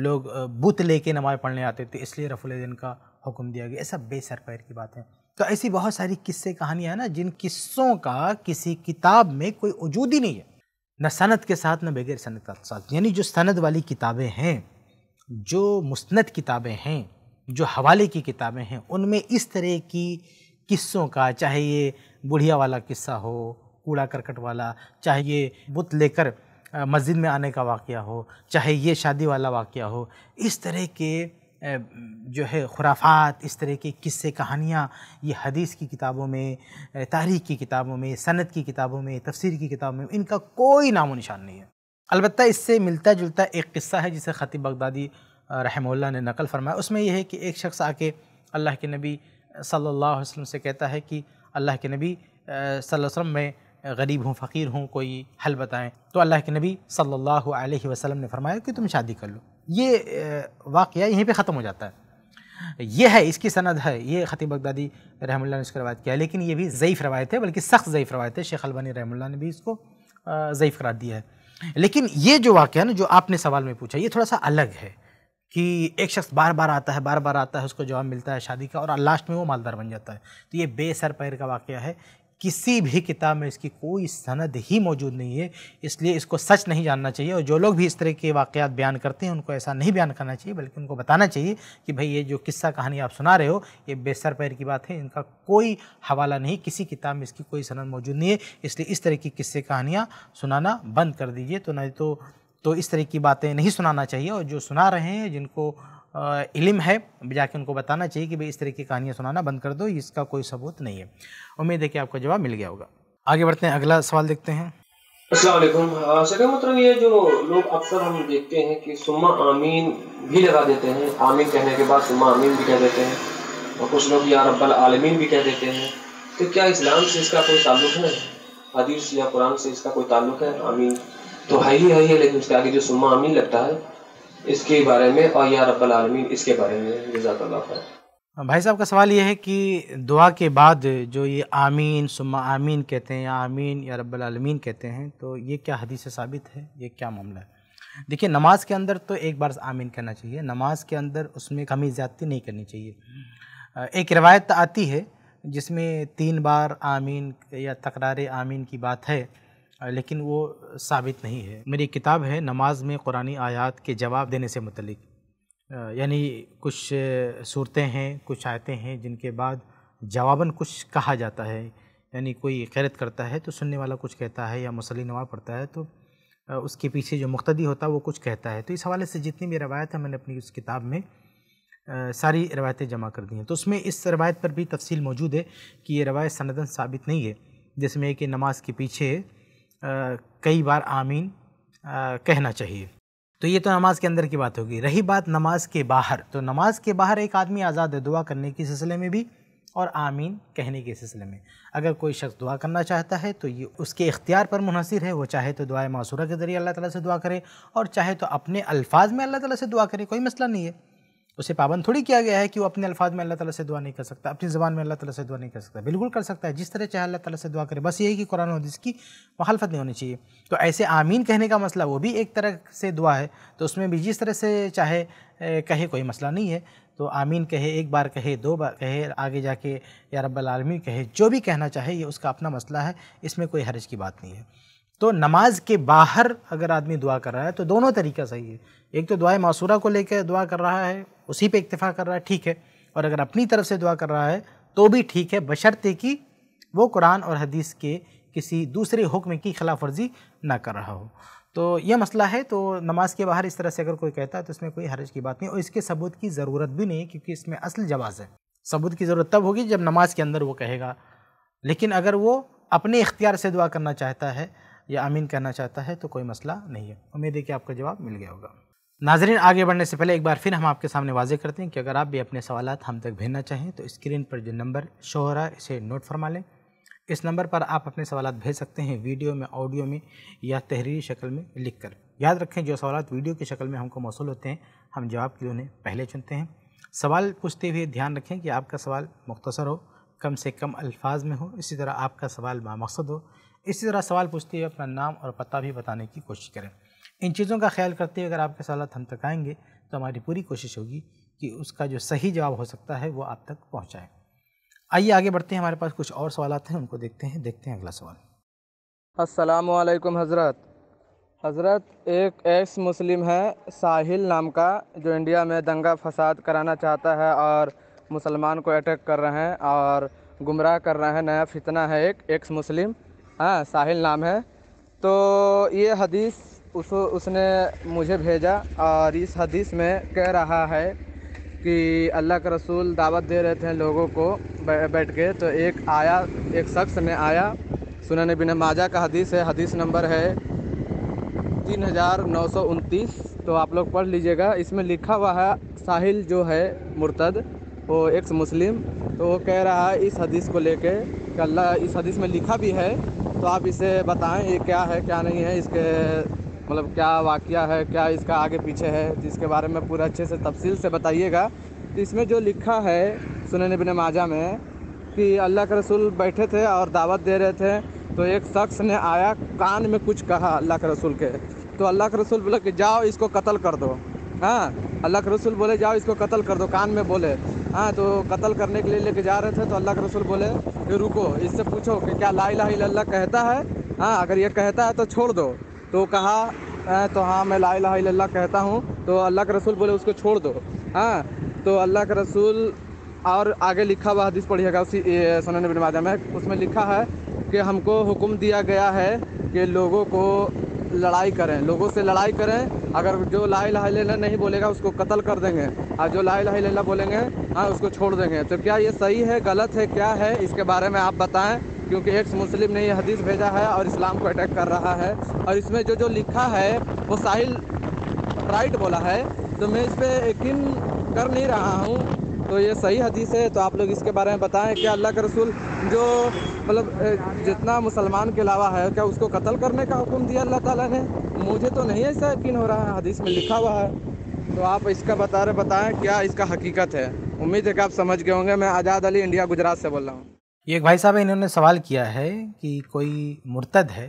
लोग बुत लेके नमाज़ पढ़ने आते थे इसलिए रफुल्दिन का हुक्म दिया गया ऐसा बेसर पैर की बात है तो ऐसी बहुत सारी किस्से कहानियाँ हैं ना जिन किस्सों का किसी किताब में कोई वजूद ही नहीं है न सनत के साथ न बगैर सनत के साथ यानी जो सनद वाली किताबें हैं जो मुस्ंद किताबें हैं जो हवाले की किताबें हैं उनमें इस तरह की किस्सों का चाहे ये बुढ़िया वाला किस्सा हो कूड़ा करकट वाला चाहे ये बुत लेकर मस्जिद में आने का वाक़ हो चाहे ये शादी वाला वाक़ हो इस तरह के जो है खुराफात इस तरह के किस्से कहानियाँ ये हदीस की किताबों में तारीख की किताबों में सनत की किताबों में तफसीर की किताबों में इनका कोई नामो निशान नहीं है अलबत्त इससे मिलता जुलता एक किस्सा है जिसे ख़तीब बगदादी रहमल्ला ने नकल फरमाया उसमें यह है कि एक शख्स आके अल्लाह के नबी सल्लल्लाहु अलैहि वसल्लम से कहता है कि अल्लाह के नबी सल्लल्लाहु अलैहि वसल्लम मैं गरीब हूँ फ़कीर हूँ कोई हल बताएं तो अल्लाह के नबी सल्लल्लाहु अलैहि वसल्लम ने फरमाया कि तुम शादी कर लो ये वाक़ यहीं पर ख़त्म हो जाता है यह है इसकी सनद है ये ख़तीब बगदादी रहमल्ला ने इसको रवायत किया लेकिन ये भी ज़यीफ़ रवायत है बल्कि सख्त ज़यीफ़ रवायत है शेख अलबानी रहमल्ला ने भी इसको ज़यीफ़ करार दिया है लेकिन ये जो वाक़ है ना जो आपने सवाल में पूछा ये थोड़ा सा अलग है कि एक शख्स बार बार आता है बार बार आता है उसको जवाब मिलता है शादी का और लास्ट में वो मालदार बन जाता है तो ये बेसर पैर का वाक़ है किसी भी किताब में इसकी कोई सनद ही मौजूद नहीं है इसलिए इसको सच नहीं जानना चाहिए और जो लोग भी इस तरह के वाक़ात बयान करते हैं उनको ऐसा नहीं बयान करना चाहिए बल्कि उनको बताना चाहिए कि भाई ये जो किस्सा कहानी आप सुना रहे हो ये बेसर पैर की बात है इनका कोई हवाला नहीं किसी किताब में इसकी कोई सनद मौजूद नहीं है इसलिए इस तरह की किस्से कहानियाँ सुनाना बंद कर दीजिए तो नहीं तो तो इस तरह की बातें नहीं सुनाना चाहिए और जो सुना रहे हैं जिनको इलम है जाके उनको बताना चाहिए कि भाई इस तरह की कहानियाँ सुनाना बंद कर दो इसका कोई सबूत नहीं है उम्मीद है कि आपका जवाब मिल गया होगा आगे बढ़ते हैं अगला सवाल देखते हैं असला मतलब ये जो लोग अक्सर हम देखते हैं कि सुमा आमीन भी लगा देते हैं आमीन कहने के बाद सुमा आमीन भी कह देते हैं और कुछ लोग या रब्बल आलमीन भी कह देते हैं तो क्या इस्लाम से इसका कोई ताल्लुक है हदीस या कुरान से इसका कोई ताल्लुक है आमीन तो है ही है ही लेकिन उसके आगे जो सुम्मा आमीन लगता है इसके बारे में और या रब्बल आलमीन इसके बारे में जजाकल्ला खैर भाई साहब का सवाल यह है कि दुआ के बाद जो ये आमीन सुम्मा आमीन कहते हैं या आमीन या रब्बल आलमीन कहते हैं तो ये क्या हदीस से साबित है ये क्या मामला है देखिए नमाज के अंदर तो एक बार आमीन कहना चाहिए नमाज के अंदर उसमें कमी ज़्यादती नहीं करनी चाहिए एक रिवायत आती है जिसमें तीन बार आमीन या तकरार आमीन की बात है लेकिन वो साबित नहीं है मेरी किताब है नमाज में कुरानी आयात के जवाब देने से मतलब यानी कुछ सूरतें हैं कुछ आयतें हैं जिनके बाद जवाबन कुछ कहा जाता है यानी कोई खैरत करता है तो सुनने वाला कुछ कहता है या मसली नवा पढ़ता है तो उसके पीछे जो मुख्तदी होता है वो कुछ कहता है तो इस हवाले से जितनी भी रवायत है मैंने अपनी उस किताब में सारी रवायतें जमा कर दी हैं तो उसमें इस रवायत पर भी तफसील मौजूद है कि ये रवायत सनदन साबित नहीं है जिसमें कि नमाज के पीछे कई बार आमीन कहना चाहिए तो ये तो नमाज के अंदर की बात होगी रही बात नमाज के बाहर तो नमाज के बाहर एक आदमी आज़ाद है दुआ करने के सिलसिले में भी और आमीन कहने के सिलसिले में अगर कोई शख्स दुआ करना चाहता है तो ये उसके इख्तियार पर मुनसर है वो चाहे तो दुआ मासूरा के ज़रिए अल्लाह ताला से दुआ करे और चाहे तो अपने अल्फाज में अल्लाह ताला से दुआ करे कोई मसला नहीं है उसे पाबंद थोड़ी किया गया है कि वो अपने अल्फाज में अल्लाह ताला से दुआ नहीं कर सकता अपनी ज़बान में अल्लाह ताला से दुआ नहीं कर सकता बिल्कुल कर सकता है जिस तरह चाहे अल्लाह ताला से दुआ करे बस यही कि कुरान हदीस की मुखालफत नहीं होनी चाहिए तो ऐसे आमीन कहने का मसला वो भी एक तरह से दुआ है तो उसमें भी जिस तरह से चाहे कहे कोई मसला नहीं है तो आमीन कहे एक बार कहे दो बार कहे आगे जाके या रब्बल आलमी कहे जो भी कहना चाहे ये उसका अपना मसला है इसमें कोई हर्ज की बात नहीं है तो नमाज के बाहर अगर आदमी दुआ कर रहा है तो दोनों तरीका सही है एक तो दुआ मासूरा को लेकर दुआ कर रहा है उसी पे इतफ़ा कर रहा है ठीक है और अगर अपनी तरफ से दुआ कर रहा है तो भी ठीक है बशर्ते कि वो कुरान और हदीस के किसी दूसरे हुक्म की खिलाफ वर्जी ना कर रहा हो तो यह मसला है तो नमाज के बाहर इस तरह से अगर कोई कहता है तो इसमें कोई हरज की बात नहीं और इसके सबूत की ज़रूरत भी नहीं क्योंकि इसमें असल जवाज़ है सबूत की ज़रूरत तब होगी जब नमाज के अंदर वो कहेगा लेकिन अगर वो अपने इख्तियार से दुआ करना चाहता है या आमीन कहना चाहता है तो कोई मसला नहीं है उम्मीद है कि आपका जवाब मिल गया होगा नाजरीन आगे बढ़ने से पहले एक बार फिर हम आपके सामने वाजे करते हैं कि अगर आप भी अपने सवाल हम तक भेजना चाहें तो स्क्रीन पर जो नंबर शो हो रहा है इसे नोट फरमा लें इस नंबर पर आप अपने सवाल भेज सकते हैं वीडियो में ऑडियो में या तहरीरी शक्ल में लिख कर याद रखें जो सवाल वीडियो की शक्ल में हमको मौसू होते हैं हम जवाब के लिए उन्हें पहले चुनते हैं सवाल पूछते हुए ध्यान रखें कि आपका सवाल मुख्तसर हो कम से कम अल्फाज में हो इसी तरह आपका सवाल बामकसद हो इसी तरह सवाल पूछते हुए अपना नाम और पता भी बताने की कोशिश करें इन चीज़ों का ख्याल करते हुए अगर आपके सवाल हम तक आएंगे तो हमारी पूरी कोशिश होगी कि उसका जो सही जवाब हो सकता है वो आप तक पहुँचाएँ आइए आगे बढ़ते हैं हमारे पास कुछ और सवाल हैं उनको देखते हैं देखते हैं अगला सवाल असलकम हज़रत हज़रत एक एक्स मुस्लिम है साहिल नाम का जो इंडिया में दंगा फसाद कराना चाहता है और मुसलमान को अटैक कर रहे हैं और गुमराह कर रहे हैं नया फितना है एक एक्स मुस्लिम हाँ साहिल नाम है तो ये हदीस उस उसने मुझे भेजा और इस हदीस में कह रहा है कि अल्लाह के रसूल दावत दे रहे थे लोगों को बैठ के तो एक आया एक शख्स ने आया ने बिना माजा का हदीस है हदीस नंबर है तीन हज़ार नौ सौ उनतीस तो आप लोग पढ़ लीजिएगा इसमें लिखा हुआ है साहिल जो है मुर्तद वो एक्स मुस्लिम तो वो कह रहा है इस हदीस को लेके कि अल्लाह इस हदीस में लिखा भी है तो आप इसे बताएं ये क्या है क्या नहीं है इसके मतलब क्या वाक़ है क्या इसका आगे पीछे है जिसके तो बारे में पूरा अच्छे से तफसील से बताइएगा तो इसमें जो लिखा है सुनन बिन माजा में कि अल्लाह के रसूल बैठे थे और दावत दे रहे थे तो एक शख्स ने आया कान में कुछ कहा अल्लाह के रसूल के तो अल्लाह के रसूल बोले कि जाओ इसको कत्ल कर दो हाँ अल्लाह के रसूल बोले जाओ इसको कत्ल कर दो कान में बोले हाँ तो कत्ल करने के लिए लेके जा रहे थे तो अल्लाह के रसूल बोले कि रुको इससे पूछो कि क्या ला अल्लाह कहता है हाँ अगर ये कहता है तो छोड़ दो तो कहा तो हाँ मैं ला ला कहता हूँ तो अल्लाह के रसूल बोले उसको छोड़ दो हाँ तो अल्लाह के रसूल और आगे लिखा हुआ हदीस पढ़िएगा उसी सोनन बिन माजा में उसमें लिखा है कि हमको हुक्म दिया गया है कि लोगों को लड़ाई करें लोगों से लड़ाई करें अगर जो ला ला नहीं बोलेगा उसको कत्ल कर देंगे और जो ला ला बोलेंगे हाँ उसको छोड़ देंगे तो क्या ये सही है गलत है क्या है इसके बारे में आप बताएं क्योंकि एक मुस्लिम ने यह हदीस भेजा है और इस्लाम को अटैक कर रहा है और इसमें जो जो लिखा है वो साहिल राइट बोला है तो मैं इस पर यकीन कर नहीं रहा हूँ तो ये सही हदीस है तो आप लोग इसके बारे में बताएं कि अल्लाह के रसूल जो मतलब जितना मुसलमान के अलावा है क्या उसको कत्ल करने का हुक्म दिया अल्लाह ताला ने मुझे तो नहीं ऐसा यकीन हो रहा है हदीस में लिखा हुआ है तो आप इसका बता रहे बताएं क्या इसका हकीकत है उम्मीद है कि आप समझ गए होंगे मैं आज़ाद अली इंडिया गुजरात से बोल रहा हूँ ये एक भाई साहब इन्होंने सवाल किया है कि कोई मुर्तद है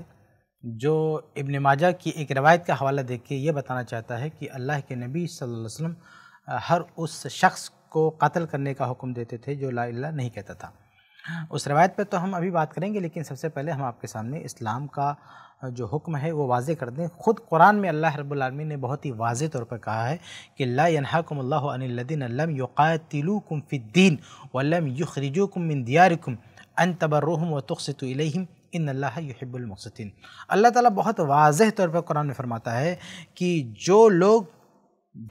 जो इब्न माजा की एक रवायत का हवाला देख के ये बताना चाहता है कि अल्लाह के नबी सल्लल्लाहु अलैहि वसल्लम हर उस शख्स को कत्ल करने का हुक्म देते थे जो ला नहीं कहता था उस रवायत पे तो हम अभी बात करेंगे लेकिन सबसे पहले हम आपके सामने इस्लाम का जो हुक्म है वो वाज कर दें ख़ुद कुरान में अल्लाह रब्लमी ने बहुत ही वाज तौर पर कहा है कि ला फ़िद्दीन वलम युखरजुकुम मिन दियारिकुम अन तबर्रहम व तुखसतम इन अल्लाह अल्लाह ताला बहुत वाज तौर पर कुरान में फरमाता है कि जो लोग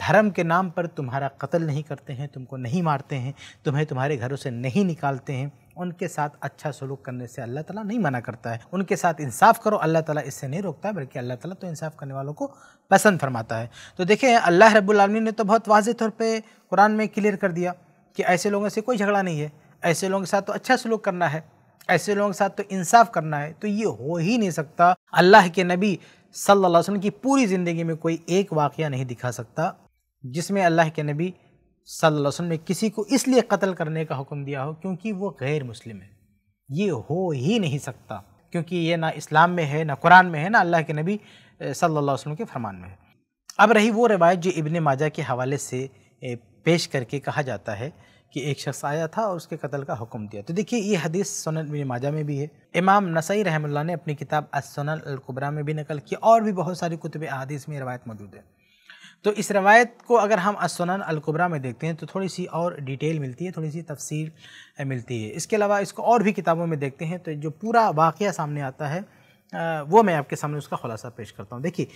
धर्म के नाम पर तुम्हारा कत्ल नहीं करते हैं तुमको नहीं मारते हैं तुम्हें तुम्हारे घरों से नहीं निकालते हैं उनके साथ अच्छा सलूक करने से अल्लाह ताला नहीं मना करता है उनके साथ इंसाफ करो अल्लाह ताला इससे नहीं रोकता है बल्कि अल्लाह ताला तो इंसाफ करने वालों को पसंद फरमाता है तो देखिए अल्लाह रब्लमी ने तो बहुत वाज तौर पर कुरान में क्लियर कर दिया कि ऐसे लोगों से कोई झगड़ा नहीं है ऐसे लोगों के साथ तो अच्छा सलूक करना है ऐसे लोगों के साथ तो इंसाफ करना है तो ये हो ही नहीं सकता अल्लाह के नबी सल्लल्लाहु अलैहि वसल्लम की पूरी ज़िंदगी में कोई एक वाक़ नहीं दिखा सकता जिसमें अल्लाह के नबी सल्लल्लाहु अलैहि वसल्लम ने किसी को इसलिए कत्ल करने का हुक्म दिया हो क्योंकि वो गैर मुस्लिम है ये हो ही नहीं सकता क्योंकि ये ना इस्लाम में है ना कुरान में है ना अल्लाह के नबी सल्लल्लाहु अलैहि वसल्लम के फरमान में है अब रही वो रिवायत जो इबन माजा के हवाले से पेश करके कहा जाता है कि एक शख्स आया था और उसके कत्ल का हुक्म दिया तो देखिए ये हदीस सोनल बिन माजा में भी है इमाम नसई रहमल्ला ने अपनी किताब असनल अलकुबरा में भी नकल की और भी बहुत सारी कुतब अदीस में रवायत मौजूद है तो इस रवायत को अगर हम असनन अलकुबरा में देखते हैं तो थोड़ी सी और डिटेल मिलती है थोड़ी सी तफसीर मिलती है इसके अलावा इसको और भी किताबों में देखते हैं तो जो पूरा वाक़ सामने आता है वो मैं आपके सामने उसका खुलासा पेश करता हूँ देखिए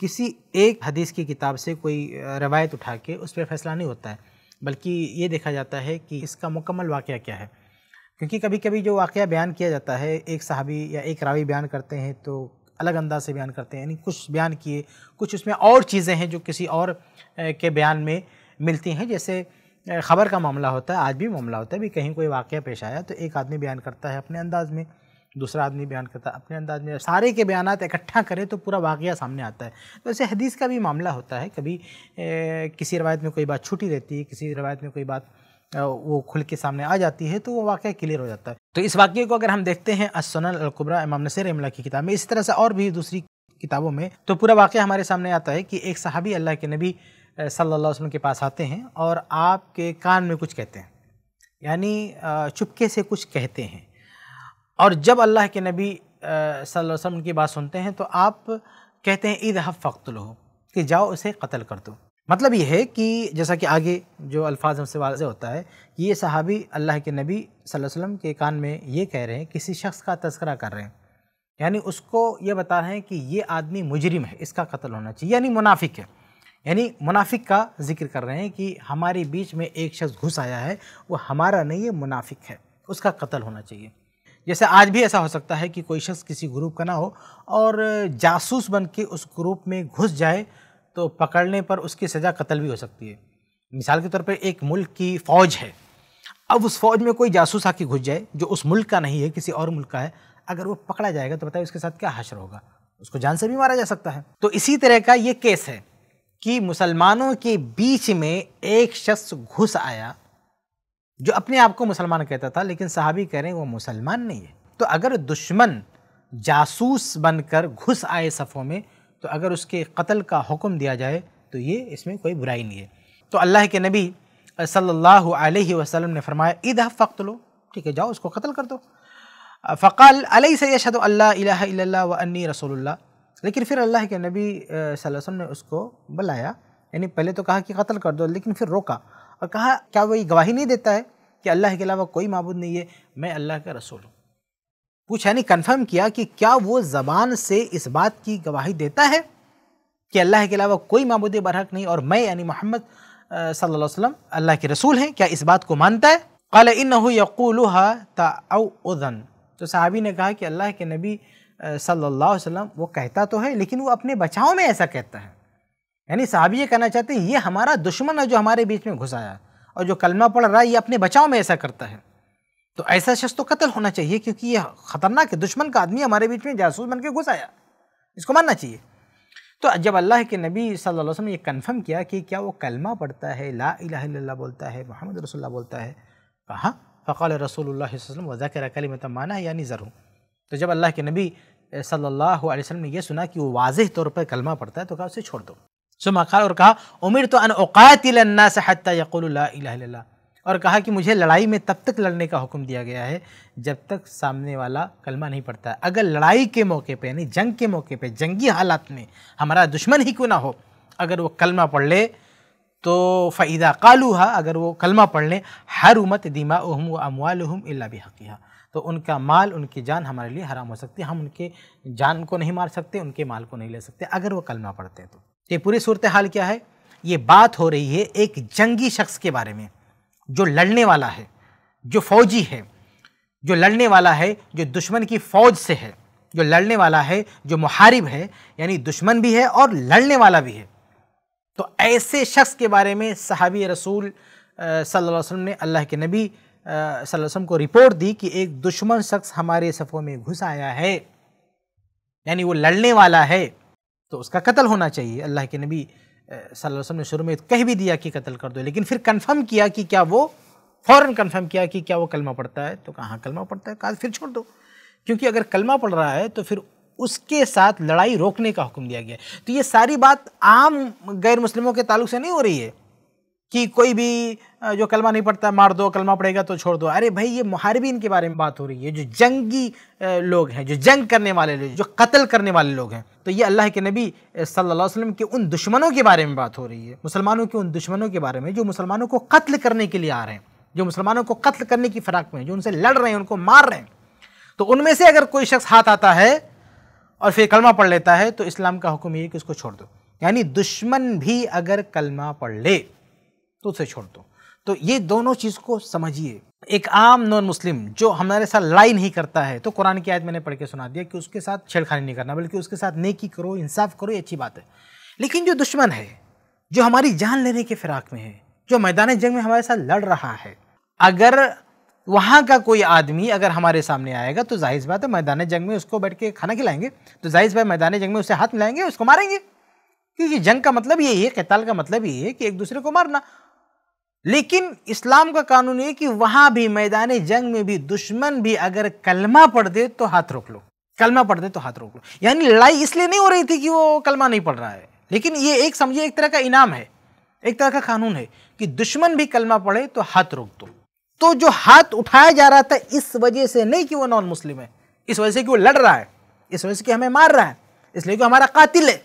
किसी एक हदीस की किताब से कोई रवायत उठा के उस पर फैसला नहीं होता है बल्कि ये देखा जाता है कि इसका मुकम्मल वाक़ क्या है क्योंकि कभी कभी जो वाक़ बयान किया जाता है एक सहाबी या एक रावी बयान करते हैं तो अलग अंदाज से बयान करते हैं यानी कुछ बयान किए कुछ उसमें और चीज़ें हैं जो किसी और के बयान में मिलती हैं जैसे ख़बर का मामला होता है आज भी मामला होता है भी कहीं कोई वाक़ पेश आया तो एक आदमी बयान करता है अपने अंदाज में दूसरा आदमी बयान करता है अपने अंदाज में सारे के बयान इकट्ठा करें तो पूरा वाक़ सामने आता है वैसे तो हदीस का भी मामला होता है कभी ए, किसी रवायत में कोई बात छुटी रहती है किसी रवायत में कोई बात वो खुल के सामने आ जाती है तो वो वाक्य क्लियर हो जाता है तो इस वाक्य को अगर हम देखते हैं अलकुबरा इमाम नसर इमला की किताब में इस तरह से और भी दूसरी किताबों में तो पूरा वाक़ हमारे सामने आता है कि एक सहाबी अल्लाह के नबी सल्ला अलैहि के पास आते हैं और आपके कान में कुछ कहते हैं यानी चुपके से कुछ कहते हैं और जब अल्लाह के नबी सल अलैहि की बात सुनते हैं तो आप कहते हैं ईद हफ़ फ़ख्त लो कि जाओ उसे कत्ल कर दो मतलब ये है कि जैसा कि आगे जो अल्फाज हमसे वाज होता है कि ये सहाबी अल्लाह के नबी वसल्लम के कान में ये कह रहे हैं किसी शख्स का तस्करा कर रहे हैं यानी उसको ये बता रहे हैं कि ये आदमी मुजरिम है इसका कत्ल होना चाहिए यानी मुनाफिक है यानी मुनाफिक का जिक्र कर रहे हैं कि हमारे बीच में एक शख्स घुस आया है वो हमारा नहीं है मुनाफिक है उसका कत्ल होना चाहिए जैसे आज भी ऐसा हो सकता है कि कोई शख्स किसी ग्रुप का ना हो और जासूस बन के उस ग्रुप में घुस जाए तो पकड़ने पर उसकी सज़ा कत्ल भी हो सकती है मिसाल के तौर पर एक मुल्क की फ़ौज है अब उस फौज में कोई जासूस आके घुस जाए जो उस मुल्क का नहीं है किसी और मुल्क का है अगर वो पकड़ा जाएगा तो बताइए उसके साथ क्या हशर होगा उसको जान से भी मारा जा सकता है तो इसी तरह का ये केस है कि मुसलमानों के बीच में एक शख्स घुस आया जो अपने आप को मुसलमान कहता था लेकिन साहबी कह रहे हैं वो मुसलमान नहीं है तो अगर दुश्मन जासूस बनकर घुस आए सफ़ों में तो अगर उसके कत्ल का हुक्म दिया जाए तो ये इसमें कोई बुराई नहीं है तो अल्लाह के नबी सल्लल्लाहु अलैहि वसल्लम ने फरमाया ईद फ़क्त लो ठीक है जाओ उसको कत्ल कर दो फ़काल अलई सैद अल्ला व अन्नी रसोल्ला लेकिन फिर अल्लाह के नबी वसल्लम ने उसको बुलाया यानी पहले तो कहा कि कत्ल कर दो लेकिन फिर रोका और कहा क्या वही गवाही नहीं देता है कि अल्लाह के अलावा कोई मबूद नहीं है मैं अल्लाह का रसूल हूँ पूछा यानी कन्फर्म किया कि क्या वो ज़बान से इस बात की गवाही देता है कि अल्लाह के अलावा कोई मबूद बरहक नहीं और मैं यानी मोहम्मद सल्लल्लाहु अल्लाह के रसूल हैं क्या इस बात को मानता है कल इन यकूल तन तो साहबी ने कहा कि अल्लाह के नबी सल्ला वसम वो कहता तो है लेकिन वो अपने बचाव में ऐसा कहता है यानी साहबी ये कहना चाहते हैं ये हमारा दुश्मन है जो हमारे बीच में घुसाया और जो कलमा पढ़ रहा है ये अपने बचाव में ऐसा करता है तो ऐसा शख्स तो कत्ल होना चाहिए क्योंकि ये ख़तरनाक है दुश्मन का आदमी हमारे बीच में जासूस बन के घुस आया इसको मानना चाहिए तो जब अल्लाह के नबी सल्लल्लाहु अलैहि वसल्लम ने ये कन्फर्म किया कि क्या वो कलमा पढ़ता है ला इला बोलता है मोहम्मद रसोल्ला बोलता है कहा फ़ाल रसोल्ला वसलम वज़ाकर कलमत माना है यानी ज़रूँ तो जब अल्लाह के नबी सल्लल्लाहु अलैहि वसल्लम ने यह सुना कि वो वाज तौर पर कलमा पढ़ता है तो कहा उसे छोड़ दो सुमा खाल और कहा उमिर तो अन औकातिल्ला से हत्या यक़ुल्ला और कहा कि मुझे लड़ाई में तब तक लड़ने का हुक्म दिया गया है जब तक सामने वाला कलमा नहीं पड़ता है अगर लड़ाई के मौके पे यानी जंग के मौके पे जंगी हालात में हमारा दुश्मन ही क्यों ना हो अगर वो कलमा पढ़ ले तो फ़ैदा कालूहा अगर वो कलमा पढ़ लें हर उमत दिमा उहम व अमवालहम अल्ला हक़िया तो उनका माल उनकी जान हमारे लिए हराम हो सकती है हम उनके जान को नहीं मार सकते उनके माल को नहीं ले सकते अगर वो कलमा पढ़ते तो ये पूरी सूरत हाल क्या है ये बात हो रही है एक जंगी शख्स के बारे में जो लड़ने वाला है जो फौजी है जो लड़ने वाला है जो दुश्मन की फौज से है जो लड़ने वाला है जो मुहारिब है यानी दुश्मन भी है और लड़ने वाला भी है तो ऐसे शख्स के बारे में सहाबी रसूल सल्लल्लाहु अलैहि वसल्लम ने अल्लाह के नबी सल्लल्लाहु अलैहि वसल्लम को रिपोर्ट दी कि एक दुश्मन शख्स हमारे सफ़ों में घुस आया है यानी वो लड़ने वाला है तो उसका कत्ल होना चाहिए अल्लाह के नबी सल्लल्लाहु अलैहि वसल्लम ने शुरू में कह भी दिया कि कत्ल कर दो लेकिन फिर कंफर्म किया कि क्या वो फ़ौर कंफर्म किया कि क्या वो कलमा पढ़ता है तो कहाँ कलमा पढ़ता है कहा फिर छोड़ दो क्योंकि अगर कलमा पढ़ रहा है तो फिर उसके साथ लड़ाई रोकने का हुक्म दिया गया तो ये सारी बात आम गैर मुस्लिमों के ताल्लुक से नहीं हो रही है कि कोई भी जो कलमा नहीं पड़ता मार दो कलमा पड़ेगा तो छोड़ दो अरे भाई ये मुहारबीन के बारे में बात हो रही है जो जंगी लोग हैं जो जंग करने वाले लोग जो कत्ल करने वाले लोग हैं तो ये अल्लाह के नबी सल्लल्लाहु अलैहि वसल्लम के उन दुश्मनों के बारे में बात हो रही है मुसलमानों के उन दुश्मनों के बारे में जो मुसलमानों को कत्ल करने के लिए आ रहे हैं जो मुसलमानों को कत्ल करने की फ़िराक में जो उनसे लड़ रहे हैं उनको मार रहे हैं तो उनमें से अगर कोई शख्स हाथ आता है और फिर कलमा पढ़ लेता है तो इस्लाम का हुक्म ये कि उसको छोड़ दो यानी दुश्मन भी अगर कलमा पढ़ ले तो उसे छोड़ दो तो ये दोनों चीज़ को समझिए एक आम नॉन मुस्लिम जो हमारे साथ लाई नहीं करता है तो कुरान की आयत मैंने पढ़ के सुना दिया कि उसके साथ छेड़खानी नहीं करना बल्कि उसके साथ नेकी करो इंसाफ करो ये अच्छी बात है लेकिन जो दुश्मन है जो हमारी जान लेने के फिराक में है जो मैदान जंग में हमारे साथ लड़ रहा है अगर वहाँ का कोई आदमी अगर हमारे सामने आएगा तो जाहिर बात है मैदान जंग में उसको बैठ के खाना खिलाएंगे तो जाहिर भाई मैदान जंग में उसे हाथ मिलाएंगे उसको मारेंगे क्योंकि जंग का मतलब यही है कैताल का मतलब यही है कि एक दूसरे को मारना लेकिन इस्लाम का कानून ये कि वहां भी मैदान जंग में भी दुश्मन भी अगर कलमा पढ़ दे तो हाथ रोक लो कलमा पढ़ दे तो हाथ रोक लो यानी लड़ाई इसलिए नहीं हो रही थी कि वो कलमा नहीं पढ़ रहा है लेकिन ये एक समझिए एक तरह का इनाम है एक तरह का कानून है कि दुश्मन भी कलमा पढ़े तो हाथ रोक दो तो जो हाथ उठाया जा रहा था इस वजह से नहीं कि वो नॉन मुस्लिम है इस वजह से कि वो लड़ रहा है इस वजह से कि हमें मार रहा है इसलिए कि हमारा कातिल है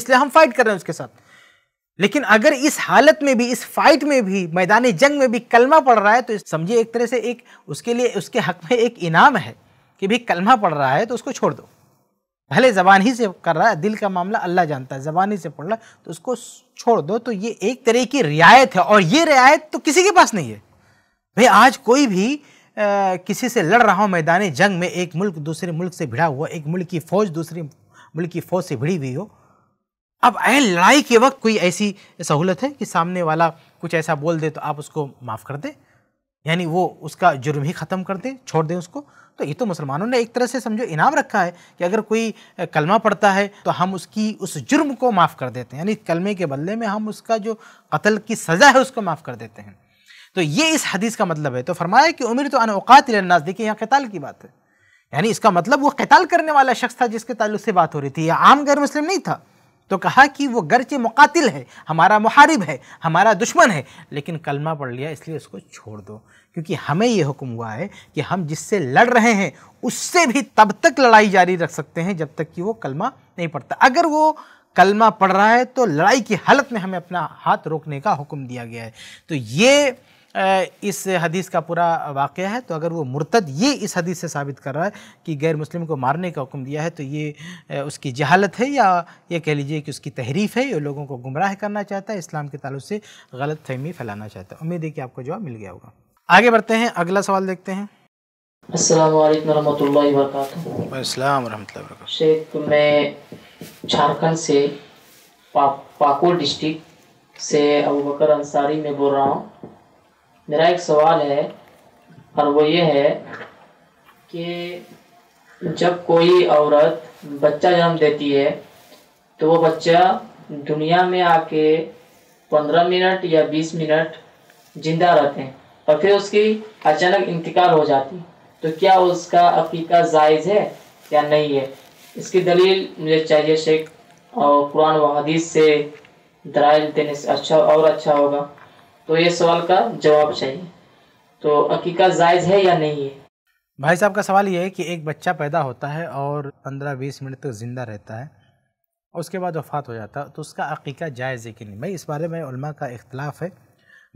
इसलिए हम फाइट कर रहे हैं उसके साथ लेकिन अगर इस हालत में भी इस फाइट में भी मैदान जंग में भी कलमा पड़ रहा है तो समझिए एक तरह से एक उसके लिए उसके हक में एक इनाम है कि भाई कलमा पड़ रहा है तो उसको छोड़ दो भले जबान ही से कर रहा है दिल का मामला अल्लाह जानता है जबान ही से पढ़ रहा है तो उसको छोड़ दो तो ये एक तरह की रियायत है और ये रियायत तो किसी के पास नहीं है भाई आज कोई भी आ, किसी से लड़ रहा हो मैदान जंग में एक मुल्क दूसरे मुल्क से भिड़ा हुआ एक मुल्क की फ़ौज दूसरे मुल्क की फ़ौज से भिड़ी हुई हो अब ए लड़ाई के वक्त कोई ऐसी सहूलत है कि सामने वाला कुछ ऐसा बोल दे तो आप उसको माफ़ कर दें यानी वो उसका जुर्म ही ख़त्म कर दें छोड़ दें उसको तो ये तो मुसलमानों ने एक तरह से समझो इनाम रखा है कि अगर कोई कलमा पड़ता है तो हम उसकी उस जुर्म को माफ़ कर देते हैं यानी कलमे के बदले में हम उसका जो कत्ल की सज़ा है उसको माफ़ कर देते हैं तो ये इस हदीस का मतलब है तो फरमाया कि उम्र तो अनौकात नाज देखिए यहाँ कताल की बात है यानी इसका मतलब वो कताल करने वाला शख्स था जिसके ताल्लुक से बात हो रही थी यह आम गैर मुस्लिम नहीं था तो कहा कि वो गरचे मुकातिल है हमारा मुहारिब है हमारा दुश्मन है लेकिन कलमा पढ़ लिया इसलिए उसको छोड़ दो क्योंकि हमें ये हुक्म हुआ है कि हम जिससे लड़ रहे हैं उससे भी तब तक लड़ाई जारी रख सकते हैं जब तक कि वो कलमा नहीं पढ़ता अगर वो कलमा पढ़ रहा है तो लड़ाई की हालत में हमें अपना हाथ रोकने का हुक्म दिया गया है तो ये इस हदीस का पूरा वाक़ है तो अगर वो मुर्तद ये इस हदीस से साबित कर रहा है कि गैर मुस्लिम को मारने का हुक्म दिया है तो ये उसकी जहालत है या ये कह लीजिए कि उसकी तहरीफ़ है ये लोगों को गुमराह करना चाहता है इस्लाम के ताल्लुक से गलत फहमी फैलाना चाहता है उम्मीद है कि आपको जवाब मिल गया होगा आगे बढ़ते हैं अगला सवाल देखते हैं शेख मैं झारखंड से पा, पाकुड़ डिस्ट्रिक्ट से अबू बकर अंसारी में बोल रहा हूँ मेरा एक सवाल है और वो ये है कि जब कोई औरत बच्चा जन्म देती है तो वो बच्चा दुनिया में आके पंद्रह मिनट या बीस मिनट जिंदा रहते हैं और फिर उसकी अचानक इंतकाल हो जाती तो क्या उसका अकीका जायज़ है या नहीं है इसकी दलील मुझे चाहिए शेख और कुरान व हदीस से दराइल देने से अच्छा और अच्छा होगा तो ये सवाल का जवाब चाहिए तो अकीका जायज़ है या नहीं है भाई साहब का सवाल ये है कि एक बच्चा पैदा होता है और पंद्रह बीस मिनट तक ज़िंदा रहता है उसके बाद वफात हो जाता है तो उसका अकीका जायज़ है कि नहीं भाई इस बारे में उलमा का इख्तलाफ है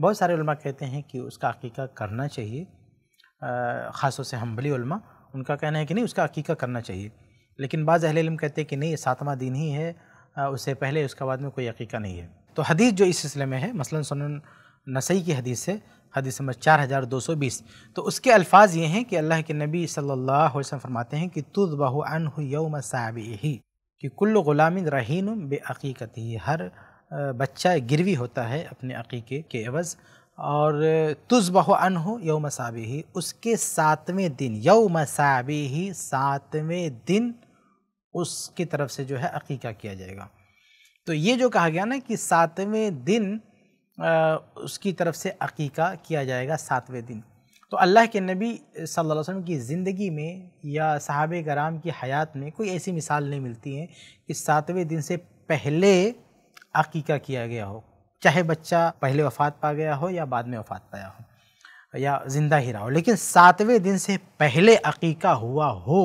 बहुत सारे उलमा कहते हैं कि उसका अकीका करना चाहिए ख़ास से हम्बली उलमा उनका कहना है कि नहीं उसका अकीका करना चाहिए लेकिन बाज़ अहल कहते हैं कि नहीं ये सातवां दिन ही है उससे पहले उसके बाद में कोई अकीका नहीं है तो हदीस जो इस सिलसिले में है मसलन सुन नसई की हदीस है हदीस नंबर चार हज़ार दो सौ बीस तो उसके अल्फाज ये हैं कि अल्लाह के नबी सल्लल्लाहु अलैहि वसल्लम फरमाते हैं कि तुज अनहु यौम साबी कि कुल गुलामिन रहीन बेअीकत ही हर बच्चा गिरवी होता है अपने अकीके के एवज़ और तुजबह अनहु यौम साबी ही उसके सातवें दिन यौम साबी ही सातवें दिन उसकी तरफ से जो है अकीका किया जाएगा तो ये जो कहा गया ना कि सातवें दिन उसकी तरफ से अकीका किया जाएगा सातवें दिन तो अल्लाह के नबी सल्लल्लाहु अलैहि वसल्लम की ज़िंदगी में या साहब कराम की हयात में कोई ऐसी मिसाल नहीं मिलती है कि सातवें दिन से पहले अकीका किया गया हो चाहे बच्चा पहले वफ़ात पा गया हो या बाद में वफ़ात पाया हो या ज़िंदा ही रहा हो लेकिन सातवें दिन से पहले अकीका हुआ हो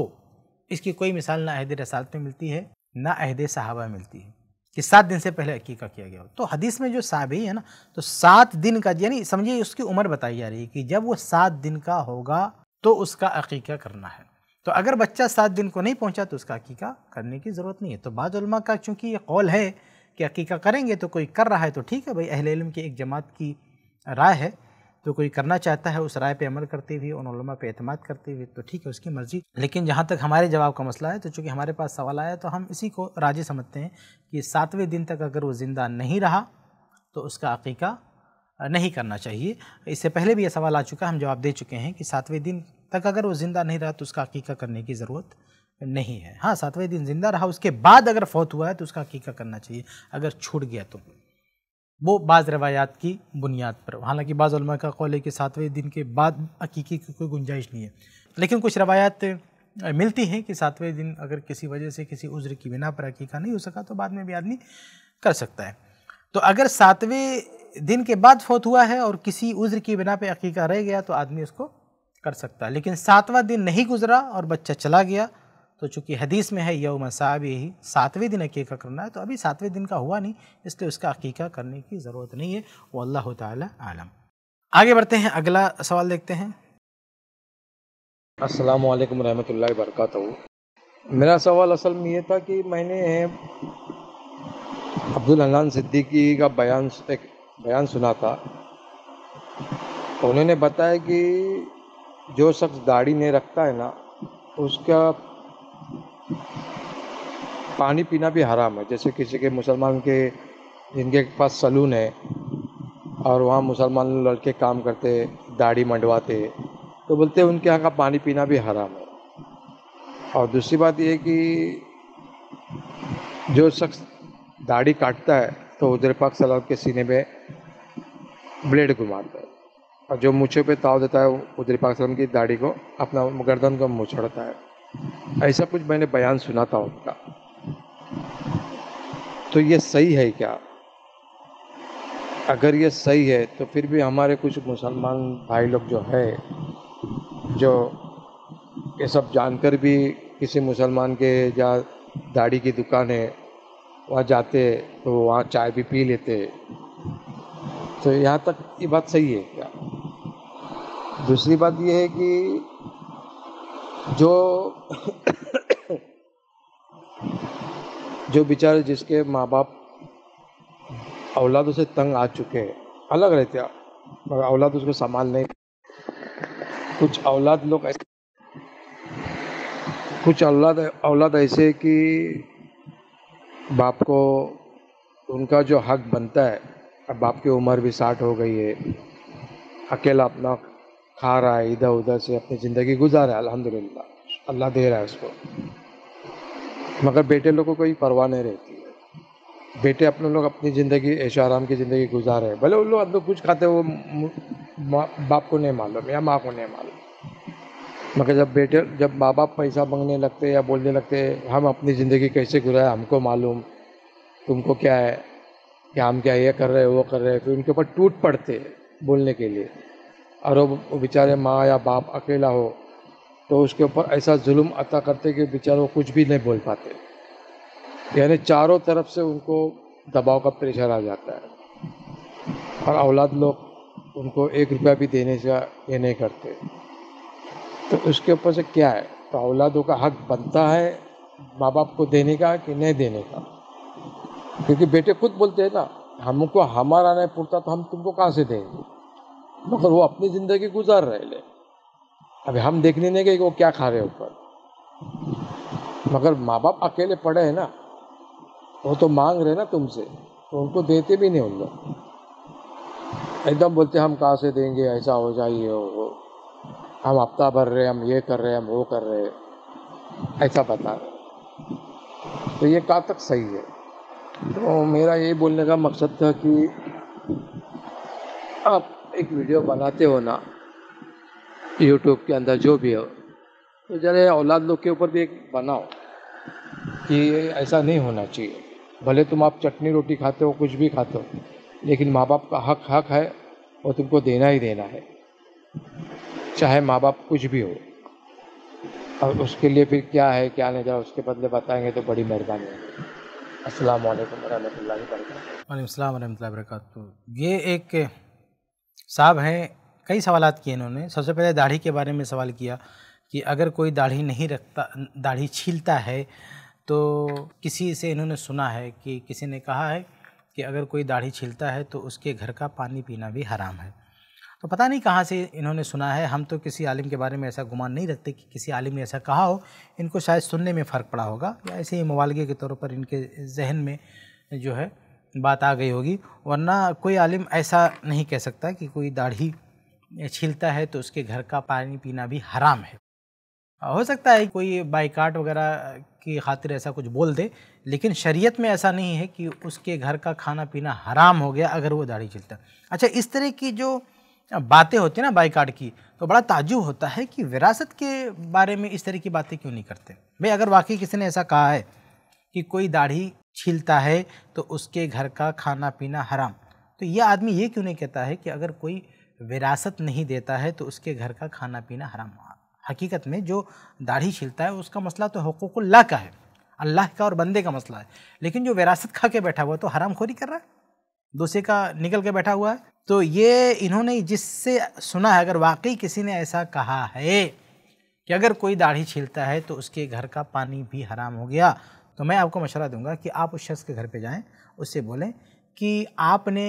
इसकी कोई मिसाल ना अहद रसालत में मिलती है ना अहद सहाबा मिलती है कि सात दिन से पहले अकीका किया गया हो तो हदीस में जो साबी है ना तो सात दिन का यानी समझिए उसकी उम्र बताई जा रही है कि जब वो सात दिन का होगा तो उसका अकीका करना है तो अगर बच्चा सात दिन को नहीं पहुंचा तो उसका अकीका करने की ज़रूरत नहीं है तो बाद का चूँकि ये कौल है कि अकीका करेंगे तो कोई कर रहा है तो ठीक है भाई अहल की एक जमात की राय है तो कोई करना चाहता है उस राय पे अमल करते हुए उन उलमा पे अतमाद करते हुए तो ठीक है उसकी मर्ज़ी लेकिन जहाँ तक हमारे जवाब का मसला है तो चूँकि हमारे पास सवाल आया तो हम इसी को राजी समझते हैं कि सातवें दिन तक अगर वो ज़िंदा नहीं रहा तो उसका अकीका नहीं करना चाहिए इससे पहले भी यह सवाल आ चुका हम जवाब दे चुके हैं कि सातवें दिन तक अगर वो ज़िंदा नहीं रहा तो उसका अकीका करने की ज़रूरत नहीं है हाँ सातवें दिन ज़िंदा रहा उसके बाद अगर फौत हुआ है तो उसका अकीका करना चाहिए अगर छूट गया तो वो बाज़ रवायात की बुनियाद पर हालांकि बाज़ का कौल है कि सातवें दिन के बाद हकीकी की कोई गुंजाइश नहीं है लेकिन कुछ रवायात मिलती हैं कि सातवें दिन अगर किसी वजह से किसी उज्र की बिना पर हकीका नहीं हो सका तो बाद में भी आदमी कर सकता है तो अगर सातवें दिन के बाद फोत हुआ है और किसी उज्र की बिना पर अकीका रह गया तो आदमी उसको कर सकता है लेकिन सातवां दिन नहीं गुजरा और बच्चा चला गया तो चूंकि हदीस में है यौम साब ही सातवें दिन अकीका करना है तो अभी सातवें दिन का हुआ नहीं इसलिए उसका अकीका करने की ज़रूरत नहीं है वो अल्लाह आलम आगे बढ़ते हैं अगला सवाल देखते हैं असल वालेकुम रहमतुल्लाहि मेरा सवाल असल में ये था कि मैंने अब्दुल हनान सिद्दीकी का बयान एक बयान सुना था तो उन्होंने बताया कि जो शख्स दाढ़ी नहीं रखता है ना उसका पानी पीना भी हराम है जैसे किसी के मुसलमान के जिनके पास सलून है और वहाँ मुसलमान लड़के काम करते दाढ़ी मंडवाते तो बोलते हैं उनके यहाँ का पानी पीना भी हराम है और दूसरी बात ये कि जो शख्स दाढ़ी काटता है तो उधर पाक सलाम के सीने में ब्लेड घुमाता है और जो मूछे पे ताव देता है उधर पाक सलाम की दाढ़ी को अपना गर्दन को मुछड़ता है ऐसा कुछ मैंने बयान सुना था उनका तो ये सही है क्या अगर ये सही है तो फिर भी हमारे कुछ मुसलमान भाई लोग जो है जो ये सब जानकर भी किसी मुसलमान के या दाढ़ी की दुकान है वहाँ जाते तो वहाँ चाय भी पी लेते तो यहाँ तक ये बात सही है क्या दूसरी बात यह है कि जो जो बेचारे जिसके माँ बाप औलादों से तंग आ चुके हैं अलग रहते हैं मगर औलाद उसको संभाल नहीं कुछ औलाद लोग ऐसे कुछ औलाद औलाद ऐसे कि बाप को उनका जो हक बनता है अब बाप की उम्र भी साठ हो गई है अकेला अपना खा रहा है इधर उधर से अपनी ज़िंदगी गुजार है अलहमदिल्ला अल्लाह दे रहा है उसको मगर बेटे लोगों को कोई परवाह नहीं रहती है बेटे अपने लोग अपनी ज़िंदगी ऐशो आराम की ज़िंदगी गुजार रहे हैं भले उन लोग अंदर कुछ खाते वो बाप को नहीं मालूम या माँ को नहीं मालूम मगर जब बेटे जब माँ बाप पैसा मांगने लगते या बोलने लगते हम अपनी ज़िंदगी कैसे गुजारे हमको मालूम तुमको क्या है कि हम क्या ये कर रहे हैं वो कर रहे हैं फिर उनके ऊपर टूट पड़ते बोलने के लिए और वो बेचारे माँ या बाप अकेला हो तो उसके ऊपर ऐसा जुल्म अता करते कि बेचारे वो कुछ भी नहीं बोल पाते यानी चारों तरफ से उनको दबाव का प्रेशर आ जाता है और औलाद लोग उनको एक रुपया भी देने से ये नहीं करते तो उसके ऊपर से क्या है तो औलादों का हक बनता है माँ बाप को देने का कि नहीं देने का क्योंकि बेटे खुद बोलते हैं ना हमको हमारा नहीं पुरता तो हम तुमको कहाँ से देंगे मगर वो अपनी ज़िंदगी गुजार रहे हैं अब हम देखने नहीं गए कि वो क्या खा रहे ऊपर मगर माँ बाप अकेले पड़े हैं ना वो तो मांग रहे ना तुमसे तो उनको देते भी नहीं उन लोग एकदम बोलते हम कहाँ से देंगे ऐसा हो जाइए हम हफ्ता भर रहे हम ये कर रहे हम वो कर रहे ऐसा बता रहे तो ये कहाँ तक सही है तो मेरा ये बोलने का मकसद था कि आप एक वीडियो बनाते हो ना यूट्यूब के अंदर जो भी हो तो जरा औलाद लोग के ऊपर भी एक बनाओ कि ऐसा नहीं होना चाहिए भले तुम आप चटनी रोटी खाते हो कुछ भी खाते हो लेकिन माँ बाप का हक हक है वो तुमको देना ही देना है चाहे माँ बाप कुछ भी हो और उसके लिए फिर क्या है क्या नहीं जाओ उसके बदले बताएंगे तो बड़ी मेहरबानी होगी असल वालेकुम वरहमतुल्लाहि वरक ये एक साहब हैं कई सवाल किए इन्होंने सबसे पहले दाढ़ी के बारे में सवाल किया कि अगर कोई दाढ़ी नहीं रखता दाढ़ी छीलता है तो किसी से इन्होंने सुना है कि किसी ने कहा है कि अगर कोई दाढ़ी छीलता है तो उसके घर का पानी पीना भी हराम है तो पता नहीं कहाँ से इन्होंने सुना है हम तो किसी आलिम के बारे में ऐसा गुमान नहीं रखते कि किसी आलिम ने ऐसा कहा हो इनको शायद सुनने में फ़र्क पड़ा होगा या ऐसे ही मवालगे के तौर पर इनके जहन में जो है बात आ गई होगी वरना कोई आलिम ऐसा नहीं कह सकता कि कोई दाढ़ी छीलता है तो उसके घर का पानी पीना भी हराम है हो सकता है कोई बाइकाट वगैरह की खातिर ऐसा कुछ बोल दे लेकिन शरीयत में ऐसा नहीं है कि उसके घर का खाना पीना हराम हो गया अगर वो दाढ़ी छिलता अच्छा इस तरह की जो बातें होती हैं ना बाइकाट की तो बड़ा ताजुब होता है कि विरासत के बारे में इस तरह की बातें क्यों नहीं करते भाई अगर वाकई किसी ने ऐसा कहा है कि कोई दाढ़ी छीलता है तो उसके घर का खाना पीना हराम तो ये आदमी ये क्यों नहीं कहता है कि अगर कोई विरासत नहीं देता है तो उसके घर का खाना पीना हराम हकीकत में जो दाढ़ी छिलता है उसका मसला तो हकूक़ुल्ला का है अल्लाह का और बंदे का मसला है लेकिन जो विरासत खा के बैठा हुआ है तो हराम खोरी कर रहा है दूसरे का निकल के बैठा हुआ है तो ये इन्होंने जिससे सुना है अगर वाकई किसी ने ऐसा कहा है कि अगर कोई दाढ़ी छीलता है तो उसके घर का पानी भी हराम हो गया तो मैं आपको मशवरा दूंगा कि आप उस शख्स के घर पे जाएं उससे बोलें कि आपने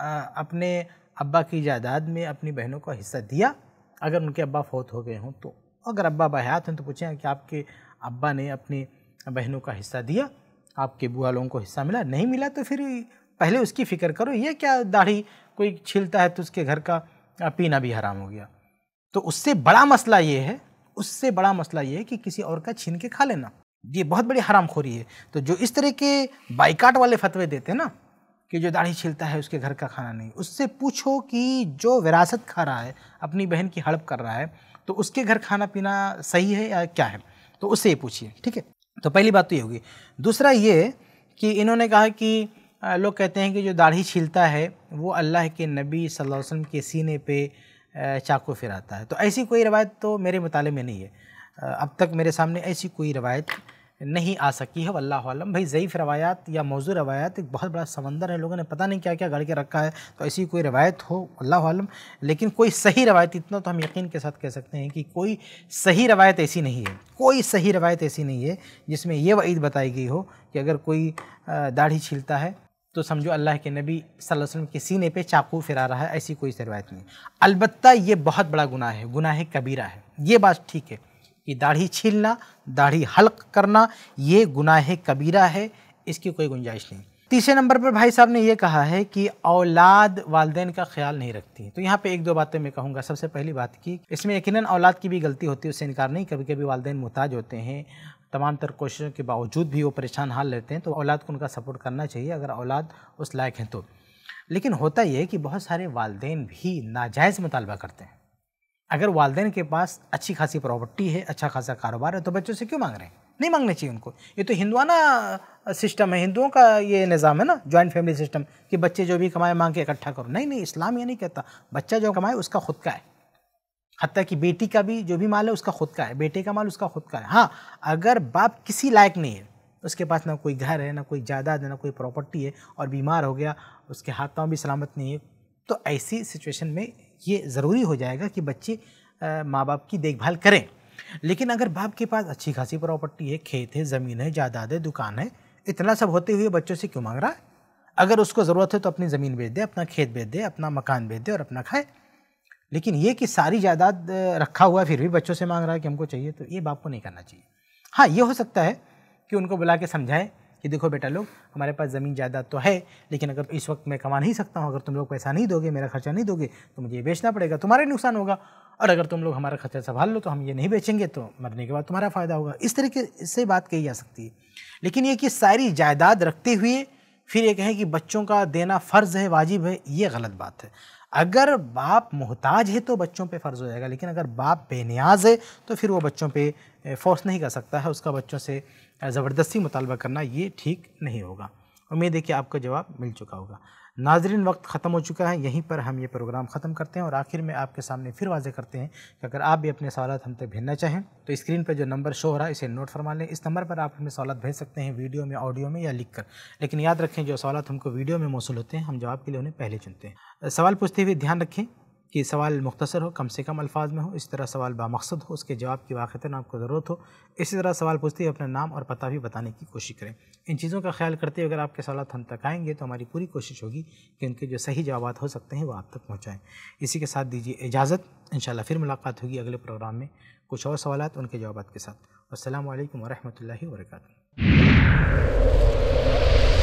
आ, अपने अब्बा की जायदाद में अपनी बहनों का हिस्सा दिया अगर उनके अब्बा फौत हो गए हों तो अगर अब्बा बयात हैं तो पूछें कि आपके अब्बा ने अपनी बहनों का हिस्सा दिया आपके बुआ लोगों को हिस्सा मिला नहीं मिला तो फिर पहले उसकी फ़िक्र करो ये क्या दाढ़ी कोई छीलता है तो उसके घर का पीना भी हराम हो गया तो उससे बड़ा मसला ये है उससे बड़ा मसला ये है कि किसी और का छीन के खा लेना ये बहुत बड़ी हराम खोरी है तो जो इस तरह के बाइकाट वाले फतवे देते हैं ना कि जो दाढ़ी छीलता है उसके घर का खाना नहीं उससे पूछो कि जो विरासत खा रहा है अपनी बहन की हड़प कर रहा है तो उसके घर खाना पीना सही है या क्या है तो उससे ये पूछिए ठीक है तो पहली बात तो ये होगी दूसरा ये कि इन्होंने कहा कि लोग कहते हैं कि जो दाढ़ी छीलता है वो अल्लाह के नबी सल्लल्लाहु अलैहि वसल्लम के सीने पे चाकू फिराता है तो ऐसी कोई रवायत तो मेरे मताले में नहीं है अब तक मेरे सामने ऐसी कोई रवायत नहीं आ सकी है वल्लाह आलम भाई ज़यीफ़ रवायात या मौजू रवायात एक बहुत बड़ा समंदर है लोगों ने पता नहीं क्या क्या गढ़ के रखा है तो ऐसी कोई रवायत हो अल्लाह आलम लेकिन कोई सही रवायत इतना तो हम यकीन के साथ कह सकते हैं कि कोई सही रवायत ऐसी नहीं है कोई सही रवायत ऐसी नहीं है जिसमें यह वईद बताई गई हो कि अगर कोई दाढ़ी छीलता है तो समझो अल्लाह के नबी सल्लल्लाहु अलैहि वसल्लम के सीने पे चाकू फिरा रहा है ऐसी कोई रवायत नहीं अलबत्त ये बहुत बड़ा गुनाह है गुनाह कबीरा है ये बात ठीक है कि दाढ़ी छीलना दाढ़ी हल्क करना ये गुनाह कबीरा है इसकी कोई गुंजाइश नहीं तीसरे नंबर पर भाई साहब ने यह कहा है कि औलाद वालदेन का ख्याल नहीं रखती तो यहाँ पे एक दो बातें मैं कहूँगा सबसे पहली बात की इसमें यकीनन औलाद की भी गलती होती है उससे इनकार नहीं कभी कभी वालदेन मोहताज होते हैं तमाम तर कोशिशों के बावजूद भी वो परेशान हाल रहते हैं तो औलाद को उनका सपोर्ट करना चाहिए अगर औलाद उस लायक हैं तो लेकिन होता यह है कि बहुत सारे वालदेन भी नाजायज़ मुतालबा करते हैं अगर वालदेन के पास अच्छी खासी प्रॉपर्टी है अच्छा खासा कारोबार है तो बच्चों से क्यों मांग रहे हैं नहीं मांगने चाहिए उनको ये तो हिंदुआना सिस्टम है हिंदुओं का ये निज़ाम है ना जॉइंट फैमिली सिस्टम कि बच्चे जो भी कमाए मांग के इकट्ठा करो नहीं नहीं इस्लाम ये नहीं कहता बच्चा जो कमाए उसका खुद का है हती कि बेटी का भी जो भी माल है उसका खुद का है बेटे का माल उसका खुद का है हाँ अगर बाप किसी लायक नहीं है उसके पास ना कोई घर है ना कोई जायदाद है ना कोई प्रॉपर्टी है और बीमार हो गया उसके हाथ पाँव भी सलामत नहीं है तो ऐसी सिचुएशन में ये ज़रूरी हो जाएगा कि बच्चे माँ बाप की देखभाल करें लेकिन अगर बाप के पास अच्छी खासी प्रॉपर्टी है खेत है ज़मीन है जायदाद है दुकान है इतना सब होते हुए बच्चों से क्यों मांग रहा है अगर उसको ज़रूरत है तो अपनी ज़मीन बेच दे अपना खेत बेच दे अपना मकान बेच दे और अपना खाए लेकिन ये कि सारी जायदाद रखा हुआ फिर भी बच्चों से मांग रहा है कि हमको चाहिए तो ये बाप को नहीं करना चाहिए हाँ ये हो सकता है कि उनको बुला के समझाएं कि देखो बेटा लोग हमारे पास ज़मीन जायदाद तो है लेकिन अगर इस वक्त मैं कमा नहीं सकता हूँ अगर तुम लोग पैसा नहीं दोगे मेरा खर्चा नहीं दोगे तो मुझे बेचना पड़ेगा तुम्हारे नुकसान होगा और अगर तुम लोग हमारा खर्चा संभाल लो तो हम ये नहीं बेचेंगे तो मरने के बाद तुम्हारा फ़ायदा होगा इस तरीके से बात कही जा सकती है लेकिन ये कि सारी जायदाद रखते हुए फिर ये कहें कि बच्चों का देना फ़र्ज़ है वाजिब है ये गलत बात है अगर बाप मोहताज है तो बच्चों पे फ़र्ज़ हो जाएगा लेकिन अगर बाप बेनियाज है तो फिर वो बच्चों पे फोर्स नहीं कर सकता है उसका बच्चों से ज़बरदस्ती मुतालबा करना ये ठीक नहीं होगा उम्मीद है कि आपको जवाब मिल चुका होगा नाजरीन वक्त ख़त्म हो चुका है यहीं पर हम ये प्रोग्राम ख़त्म करते हैं और आखिर में आपके सामने फिर वाजे करते हैं कि अगर आप भी अपने सवाल हम तक भेजना चाहें तो स्क्रीन पर जो नंबर शो हो रहा है इसे नोट फरमा लें इस नंबर पर आप हमें सवाल भेज सकते हैं वीडियो में ऑडियो में या लिख कर लेकिन याद रखें जो सवाल हमको वीडियो में मौसू होते हैं हम जवाब के लिए उन्हें पहले चुनते हैं सवाल पूछते हुए ध्यान रखें कि सवाल मुख्तसर हो कम से कम अल्फाज में हो इस तरह सवाल बामकसद हो उसके जवाब की वाक़ता आपको ज़रूरत हो इसी तरह सवाल पूछते हुए अपना नाम और पता भी बताने की कोशिश करें इन चीज़ों का ख्याल करते हुए अगर आपके सवाल हम तक आएंगे तो हमारी पूरी कोशिश होगी कि उनके जो सही जवाब हो सकते हैं वो आप तक पहुँचाएँ इसी के साथ दीजिए इजाज़त इन फिर मुलाकात होगी अगले प्रोग्राम में कुछ और सवाल उनके जवाब के साथ असल वरहमल वर्का